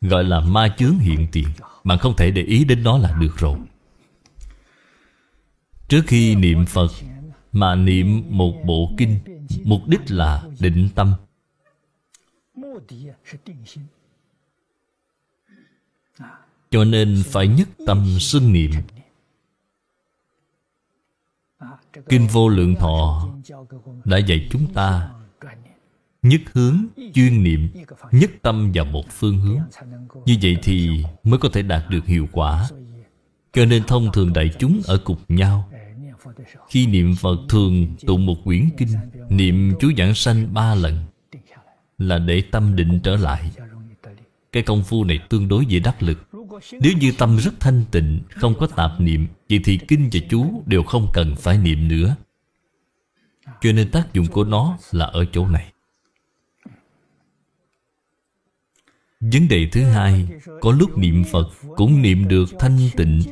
Gọi là ma chướng hiện tiền Bạn không thể để ý đến nó là được rồi Trước khi niệm Phật Mà niệm một bộ kinh Mục đích là định tâm Cho nên phải nhất tâm sinh niệm Kinh Vô Lượng Thọ đã dạy chúng ta nhất hướng chuyên niệm nhất tâm vào một phương hướng như vậy thì mới có thể đạt được hiệu quả cho nên thông thường đại chúng ở cùng nhau khi niệm phật thường tụng một quyển kinh niệm chú giảng sanh ba lần là để tâm định trở lại cái công phu này tương đối dễ đắc lực nếu như tâm rất thanh tịnh không có tạp niệm vậy thì kinh và chú đều không cần phải niệm nữa cho nên tác dụng của nó là ở chỗ này Vấn đề thứ hai Có lúc niệm Phật cũng niệm được thanh tịnh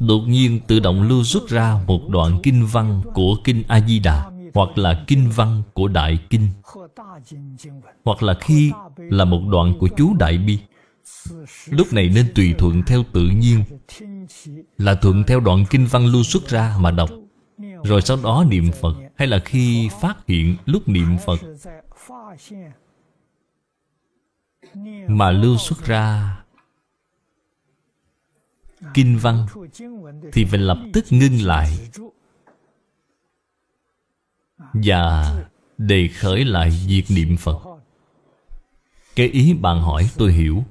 Đột nhiên tự động lưu xuất ra một đoạn kinh văn của kinh A-di-đà Hoặc là kinh văn của Đại Kinh Hoặc là khi là một đoạn của chú Đại Bi Lúc này nên tùy thuận theo tự nhiên Là thuận theo đoạn kinh văn lưu xuất ra mà đọc Rồi sau đó niệm Phật Hay là khi phát hiện lúc niệm Phật mà lưu xuất ra kinh văn thì phải lập tức ngưng lại à. và đề khởi lại việc niệm phật cái ý bạn hỏi tôi hiểu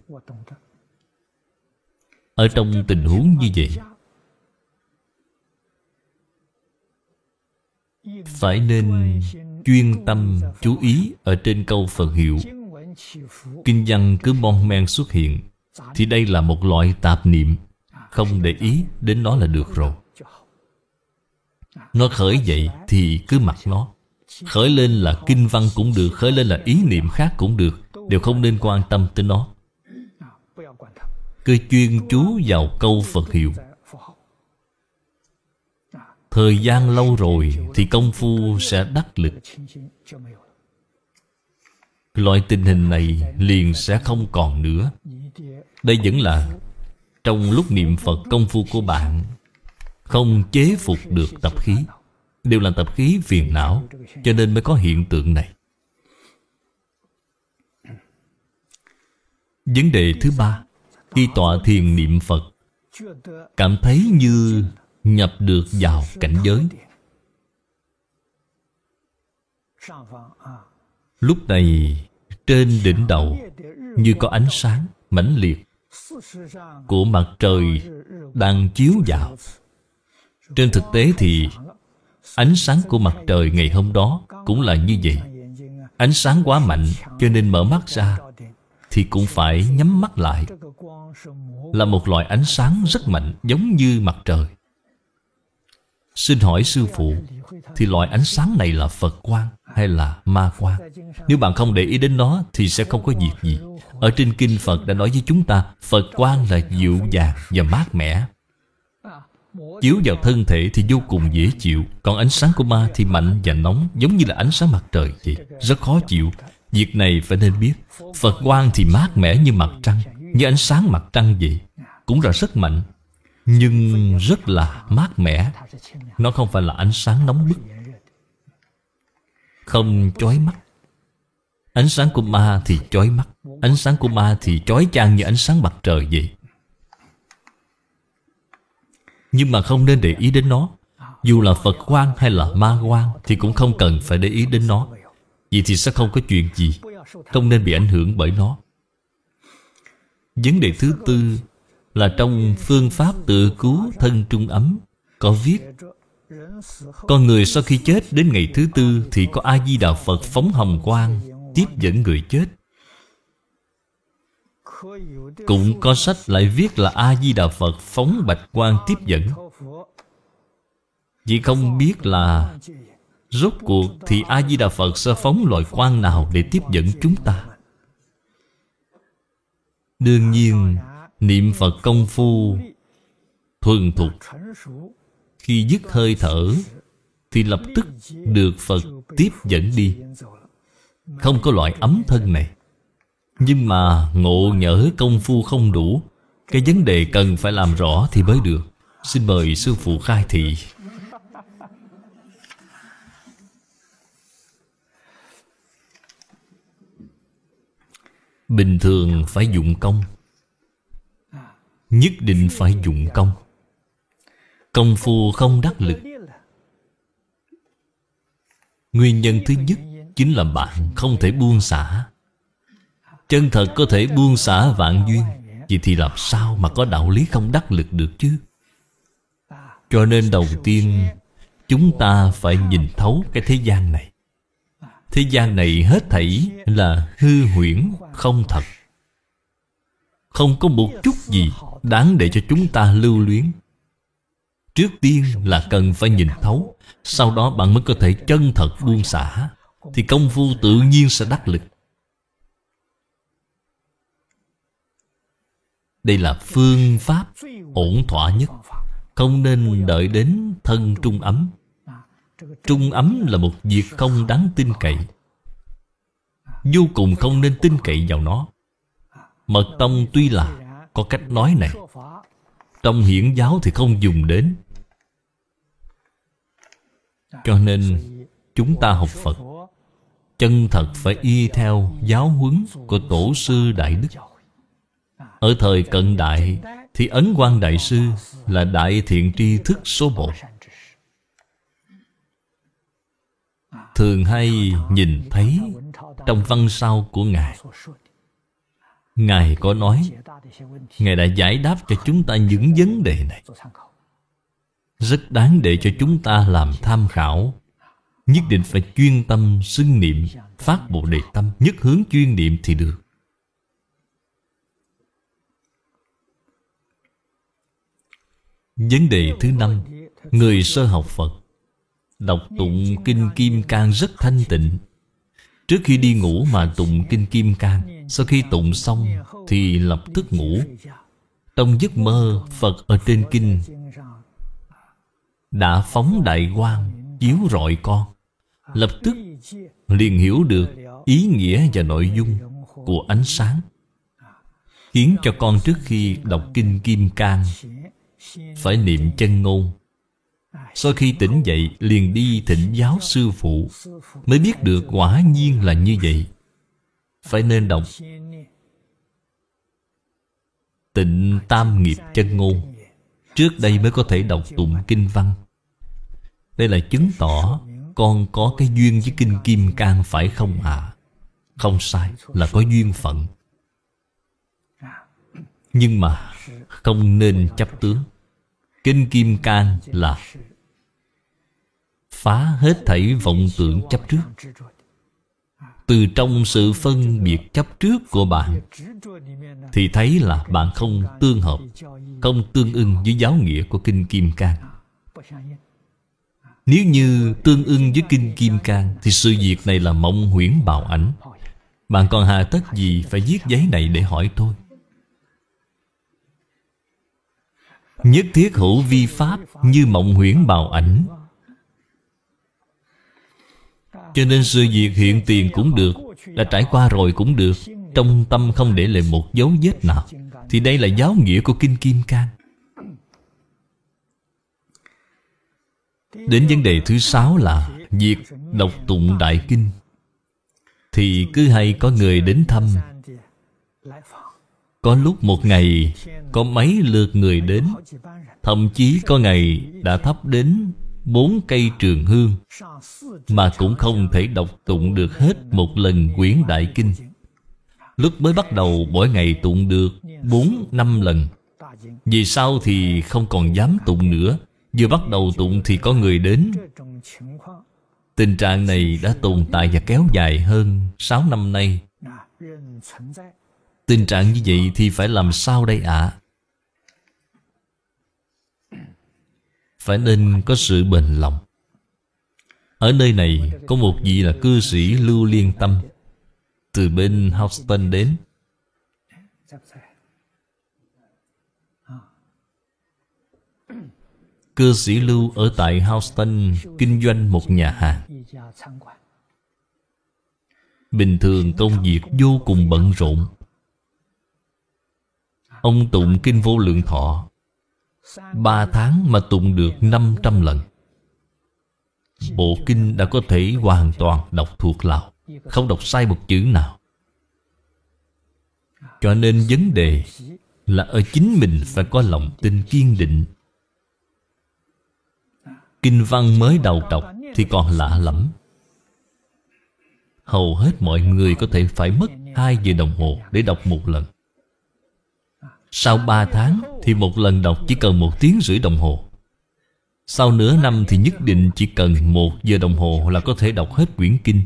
ở trong tình huống như vậy phải nên chuyên tâm chú ý ở trên câu phật hiệu kinh văn cứ mon men xuất hiện thì đây là một loại tạp niệm không để ý đến nó là được rồi nó khởi dậy thì cứ mặc nó Khởi lên là kinh văn cũng được Khởi lên là ý niệm khác cũng được Đều không nên quan tâm tới nó Cứ chuyên chú vào câu Phật hiệu Thời gian lâu rồi Thì công phu sẽ đắc lực Loại tình hình này liền sẽ không còn nữa Đây vẫn là Trong lúc niệm Phật công phu của bạn Không chế phục được tập khí Đều là tập khí phiền não Cho nên mới có hiện tượng này Vấn đề thứ ba Khi tọa thiền niệm Phật Cảm thấy như nhập được vào cảnh giới Lúc này Trên đỉnh đầu Như có ánh sáng mãnh liệt Của mặt trời Đang chiếu vào Trên thực tế thì Ánh sáng của mặt trời ngày hôm đó Cũng là như vậy Ánh sáng quá mạnh cho nên mở mắt ra Thì cũng phải nhắm mắt lại Là một loại ánh sáng rất mạnh Giống như mặt trời Xin hỏi sư phụ Thì loại ánh sáng này là Phật quang hay là ma quang Nếu bạn không để ý đến nó Thì sẽ không có việc gì Ở trên kinh Phật đã nói với chúng ta Phật quang là dịu dàng và mát mẻ Chiếu vào thân thể thì vô cùng dễ chịu Còn ánh sáng của ma thì mạnh và nóng Giống như là ánh sáng mặt trời vậy Rất khó chịu Việc này phải nên biết Phật quang thì mát mẻ như mặt trăng Như ánh sáng mặt trăng vậy Cũng là rất mạnh nhưng rất là mát mẻ nó không phải là ánh sáng nóng bức không chói mắt ánh sáng của ma thì chói mắt ánh sáng của ma thì chói chang như ánh sáng mặt trời vậy nhưng mà không nên để ý đến nó dù là phật quan hay là ma quan thì cũng không cần phải để ý đến nó vậy thì sẽ không có chuyện gì không nên bị ảnh hưởng bởi nó vấn đề thứ tư là trong phương pháp tự cứu thân trung ấm có viết con người sau khi chết đến ngày thứ tư thì có a di đà phật phóng hồng quang tiếp dẫn người chết cũng có sách lại viết là a di đà phật phóng bạch quang tiếp dẫn chỉ không biết là Rốt cuộc thì A-di-đà Phật sẽ phóng loại quan nào để tiếp dẫn chúng ta Đương nhiên Niệm Phật công phu thuần thục Khi dứt hơi thở Thì lập tức được Phật tiếp dẫn đi Không có loại ấm thân này Nhưng mà ngộ nhỡ công phu không đủ Cái vấn đề cần phải làm rõ thì mới được Xin mời sư phụ khai thị Bình thường phải dụng công nhất định phải dụng công công phu không đắc lực nguyên nhân thứ nhất chính là bạn không thể buông xả chân thật có thể buông xả vạn duyên vậy thì làm sao mà có đạo lý không đắc lực được chứ cho nên đầu tiên chúng ta phải nhìn thấu cái thế gian này thế gian này hết thảy là hư huyễn không thật không có một chút gì đáng để cho chúng ta lưu luyến Trước tiên là cần phải nhìn thấu Sau đó bạn mới có thể chân thật buông xả Thì công phu tự nhiên sẽ đắc lực Đây là phương pháp ổn thỏa nhất Không nên đợi đến thân trung ấm Trung ấm là một việc không đáng tin cậy Vô cùng không nên tin cậy vào nó Mật tông tuy là có cách nói này Trong hiển giáo thì không dùng đến Cho nên chúng ta học Phật Chân thật phải y theo giáo huấn của Tổ sư Đại Đức Ở thời cận đại thì Ấn Quang Đại Sư là Đại Thiện Tri Thức số 1 Thường hay nhìn thấy trong văn sau của Ngài Ngài có nói Ngài đã giải đáp cho chúng ta những vấn đề này Rất đáng để cho chúng ta làm tham khảo Nhất định phải chuyên tâm xưng niệm Phát bộ đề tâm Nhất hướng chuyên niệm thì được Vấn đề thứ năm Người sơ học Phật Đọc tụng Kinh Kim Cang rất thanh tịnh Trước khi đi ngủ mà tụng Kinh Kim Cang sau khi tụng xong Thì lập tức ngủ Trong giấc mơ Phật ở trên kinh Đã phóng đại quang Chiếu rọi con Lập tức liền hiểu được Ý nghĩa và nội dung Của ánh sáng Khiến cho con trước khi đọc kinh Kim Cang Phải niệm chân ngôn sau khi tỉnh dậy liền đi thỉnh giáo sư phụ Mới biết được quả nhiên là như vậy phải nên đọc tịnh tam nghiệp chân ngôn trước đây mới có thể đọc tụng kinh văn đây là chứng tỏ con có cái duyên với kinh kim cang phải không ạ à? không sai là có duyên phận nhưng mà không nên chấp tướng kinh kim cang là phá hết thảy vọng tưởng chấp trước từ trong sự phân biệt chấp trước của bạn thì thấy là bạn không tương hợp không tương ưng với giáo nghĩa của kinh kim cang nếu như tương ưng với kinh kim cang thì sự việc này là mộng huyễn bào ảnh bạn còn hà tất gì phải viết giấy này để hỏi tôi nhất thiết hữu vi pháp như mộng huyễn bào ảnh cho nên sự việc hiện tiền cũng được Đã trải qua rồi cũng được Trong tâm không để lại một dấu vết nào Thì đây là giáo nghĩa của Kinh Kim Cang Đến vấn đề thứ sáu là Việc đọc tụng Đại Kinh Thì cứ hay có người đến thăm Có lúc một ngày Có mấy lượt người đến Thậm chí có ngày đã thấp đến bốn cây trường hương Mà cũng không thể đọc tụng được hết một lần quyển đại kinh Lúc mới bắt đầu mỗi ngày tụng được bốn năm lần Vì sao thì không còn dám tụng nữa Vừa bắt đầu tụng thì có người đến Tình trạng này đã tồn tại và kéo dài hơn sáu năm nay Tình trạng như vậy thì phải làm sao đây ạ? À? Phải nên có sự bền lòng Ở nơi này có một vị là cư sĩ Lưu Liên Tâm Từ bên Houston đến Cư sĩ Lưu ở tại Houston kinh doanh một nhà hàng Bình thường công việc vô cùng bận rộn Ông tụng kinh vô lượng thọ Ba tháng mà tụng được 500 lần Bộ kinh đã có thể hoàn toàn đọc thuộc lào Không đọc sai một chữ nào Cho nên vấn đề là ở chính mình phải có lòng tin kiên định Kinh văn mới đầu đọc thì còn lạ lắm, Hầu hết mọi người có thể phải mất hai giờ đồng hồ để đọc một lần sau 3 tháng thì một lần đọc chỉ cần một tiếng rưỡi đồng hồ Sau nửa năm thì nhất định chỉ cần một giờ đồng hồ là có thể đọc hết quyển kinh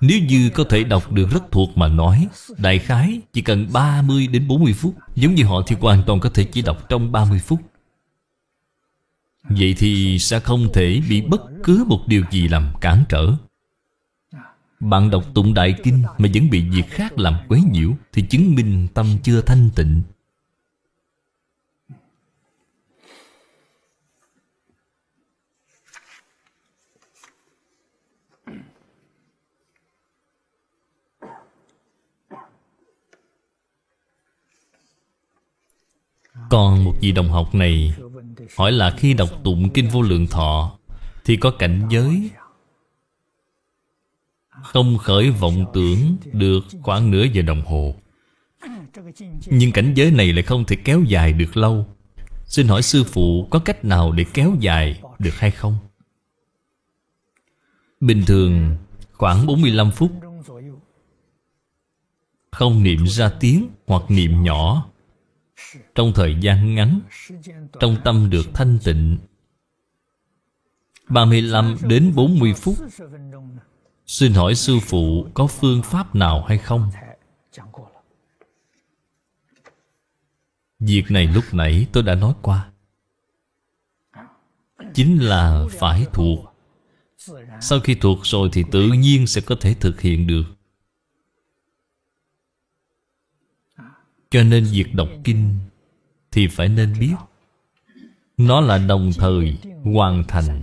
Nếu như có thể đọc được rất thuộc mà nói Đại khái chỉ cần 30 đến 40 phút Giống như họ thì hoàn toàn có thể chỉ đọc trong 30 phút Vậy thì sẽ không thể bị bất cứ một điều gì làm cản trở bạn đọc tụng đại kinh mà vẫn bị việc khác làm quấy nhiễu Thì chứng minh tâm chưa thanh tịnh Còn một vị đồng học này Hỏi là khi đọc tụng Kinh Vô Lượng Thọ Thì có cảnh giới không khởi vọng tưởng được khoảng nửa giờ đồng hồ Nhưng cảnh giới này lại không thể kéo dài được lâu Xin hỏi sư phụ có cách nào để kéo dài được hay không? Bình thường khoảng 45 phút Không niệm ra tiếng hoặc niệm nhỏ Trong thời gian ngắn Trong tâm được thanh tịnh 35 đến 40 phút Xin hỏi sư phụ có phương pháp nào hay không? Việc này lúc nãy tôi đã nói qua Chính là phải thuộc Sau khi thuộc rồi thì tự nhiên sẽ có thể thực hiện được Cho nên việc đọc kinh Thì phải nên biết Nó là đồng thời hoàn thành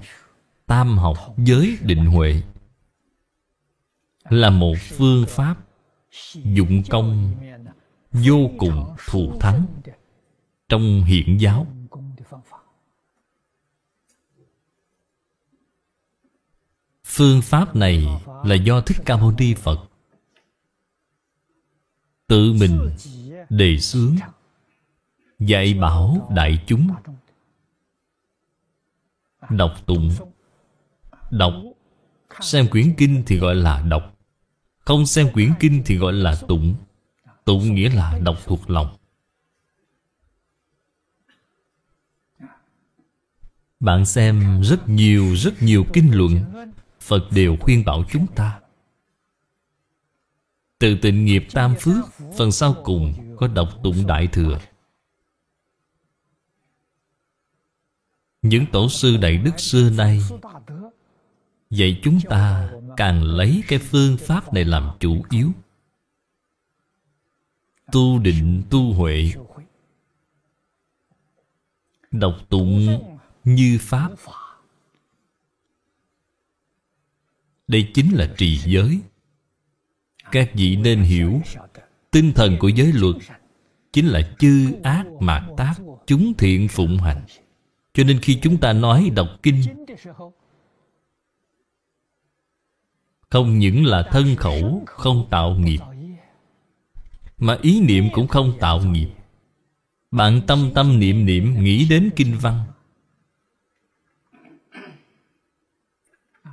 Tam học giới định huệ là một phương pháp dụng công vô cùng thù thắng trong hiện giáo phương pháp này là do thích ca mâu ni phật tự mình đề xướng dạy bảo đại chúng đọc tụng đọc xem quyển kinh thì gọi là đọc không xem quyển kinh thì gọi là tụng Tụng nghĩa là đọc thuộc lòng Bạn xem rất nhiều rất nhiều kinh luận Phật đều khuyên bảo chúng ta Từ tịnh nghiệp tam phước Phần sau cùng có đọc tụng đại thừa Những tổ sư đại đức xưa nay Vậy chúng ta càng lấy cái phương pháp này làm chủ yếu Tu định tu huệ Đọc tụng như Pháp Đây chính là trì giới Các vị nên hiểu Tinh thần của giới luật Chính là chư ác mạt tác Chúng thiện phụng hành Cho nên khi chúng ta nói đọc kinh không những là thân khẩu không tạo nghiệp Mà ý niệm cũng không tạo nghiệp Bạn tâm tâm niệm niệm nghĩ đến kinh văn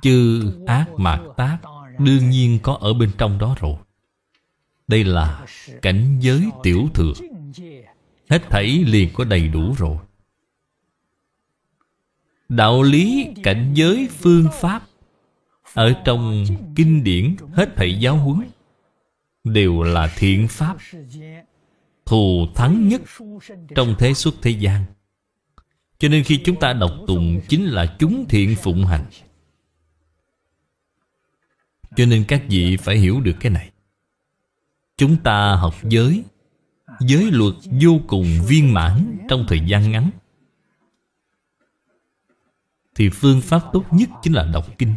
Chư ác mạt tác Đương nhiên có ở bên trong đó rồi Đây là cảnh giới tiểu thừa Hết thảy liền có đầy đủ rồi Đạo lý cảnh giới phương pháp ở trong kinh điển hết thảy giáo huấn Đều là thiện pháp Thù thắng nhất Trong thế xuất thế gian Cho nên khi chúng ta đọc tụng Chính là chúng thiện phụng hành Cho nên các vị phải hiểu được cái này Chúng ta học giới Giới luật vô cùng viên mãn Trong thời gian ngắn Thì phương pháp tốt nhất chính là đọc kinh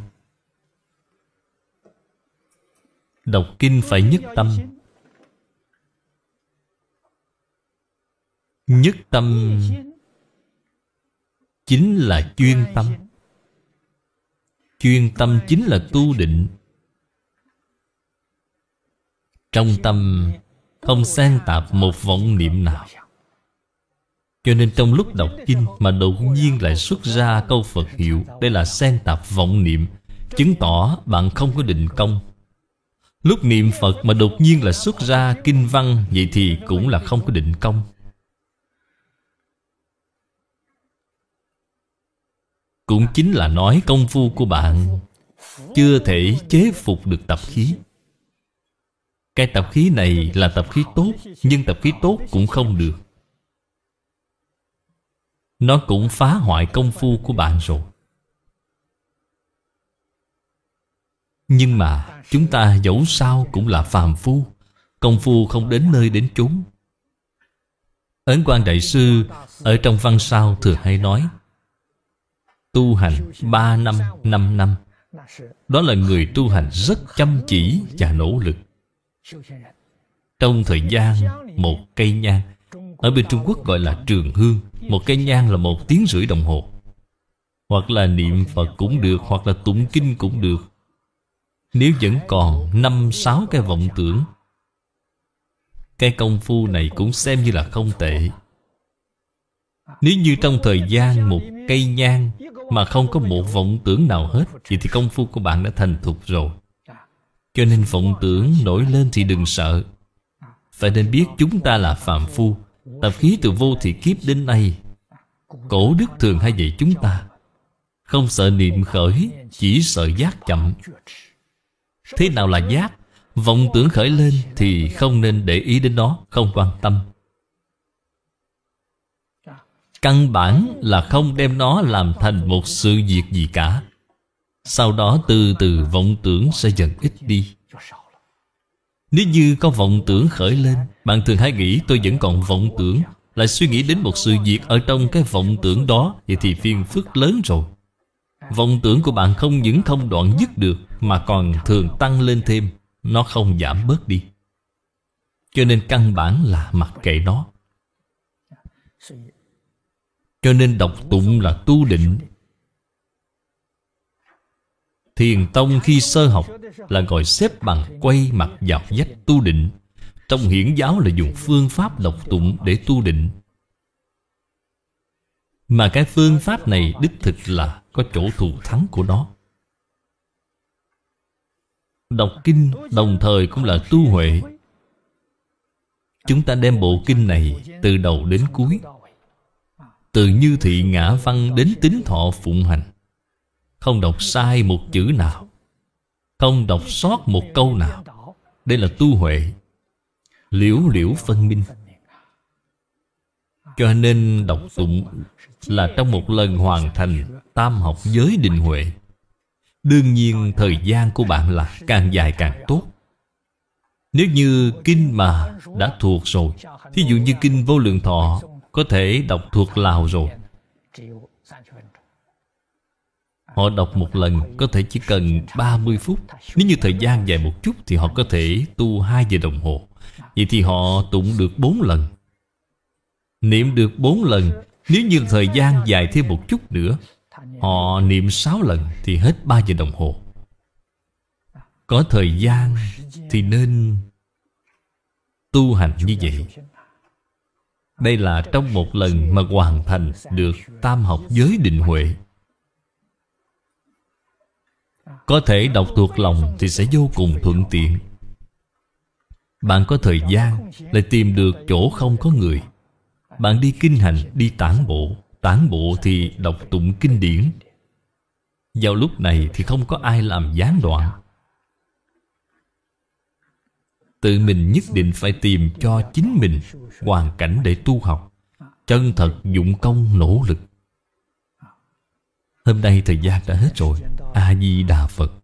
Đọc kinh phải nhất tâm Nhất tâm Chính là chuyên tâm Chuyên tâm chính là tu định Trong tâm Không sang tạp một vọng niệm nào Cho nên trong lúc đọc kinh Mà đột nhiên lại xuất ra câu Phật hiệu Đây là sang tạp vọng niệm Chứng tỏ bạn không có định công Lúc niệm Phật mà đột nhiên là xuất ra kinh văn Vậy thì cũng là không có định công Cũng chính là nói công phu của bạn Chưa thể chế phục được tập khí Cái tập khí này là tập khí tốt Nhưng tập khí tốt cũng không được Nó cũng phá hoại công phu của bạn rồi Nhưng mà chúng ta dẫu sao cũng là phàm phu Công phu không đến nơi đến chốn Ấn quan Đại Sư Ở trong văn sao thường hay nói Tu hành 3 năm, 5 năm Đó là người tu hành rất chăm chỉ và nỗ lực Trong thời gian một cây nhang Ở bên Trung Quốc gọi là trường hương Một cây nhang là một tiếng rưỡi đồng hồ Hoặc là niệm Phật cũng được Hoặc là tụng kinh cũng được nếu vẫn còn năm sáu cái vọng tưởng Cái công phu này cũng xem như là không tệ Nếu như trong thời gian một cây nhang Mà không có một vọng tưởng nào hết thì thì công phu của bạn đã thành thục rồi Cho nên vọng tưởng nổi lên thì đừng sợ Phải nên biết chúng ta là phạm phu Tập khí từ vô thị kiếp đến nay Cổ đức thường hay dạy chúng ta Không sợ niệm khởi Chỉ sợ giác chậm Thế nào là giác? Vọng tưởng khởi lên thì không nên để ý đến nó, không quan tâm. Căn bản là không đem nó làm thành một sự việc gì cả. Sau đó từ từ vọng tưởng sẽ dần ít đi. Nếu như có vọng tưởng khởi lên, bạn thường hay nghĩ tôi vẫn còn vọng tưởng, lại suy nghĩ đến một sự việc ở trong cái vọng tưởng đó, vậy thì phiền phức lớn rồi. Vọng tưởng của bạn không những không đoạn dứt được mà còn thường tăng lên thêm nó không giảm bớt đi cho nên căn bản là mặc kệ nó cho nên đọc tụng là tu định Thiền Tông khi sơ học Là gọi xếp bằng quay mặt vào dách tu định Trong hiển giáo là dùng phương pháp đọc tụng để tu định Mà cái phương pháp này đích thực là có chỗ thù thắng của nó Đọc kinh đồng thời cũng là tu huệ Chúng ta đem bộ kinh này từ đầu đến cuối Từ như thị ngã văn đến tính thọ phụng hành Không đọc sai một chữ nào Không đọc sót một câu nào Đây là tu huệ Liễu liễu phân minh Cho nên đọc tụng Là trong một lần hoàn thành Tam học giới định huệ Đương nhiên thời gian của bạn là càng dài càng tốt Nếu như kinh mà đã thuộc rồi Thí dụ như kinh vô lượng thọ Có thể đọc thuộc Lào rồi Họ đọc một lần có thể chỉ cần 30 phút Nếu như thời gian dài một chút Thì họ có thể tu 2 giờ đồng hồ Vậy thì họ tụng được 4 lần Niệm được 4 lần Nếu như thời gian dài thêm một chút nữa Họ niệm 6 lần thì hết 3 giờ đồng hồ Có thời gian thì nên tu hành như vậy Đây là trong một lần mà hoàn thành được tam học giới định huệ Có thể đọc thuộc lòng thì sẽ vô cùng thuận tiện Bạn có thời gian lại tìm được chỗ không có người Bạn đi kinh hành, đi tản bộ Tán bộ thì đọc tụng kinh điển Vào lúc này thì không có ai làm gián đoạn Tự mình nhất định phải tìm cho chính mình Hoàn cảnh để tu học Chân thật dụng công nỗ lực Hôm nay thời gian đã hết rồi A-di-đà Phật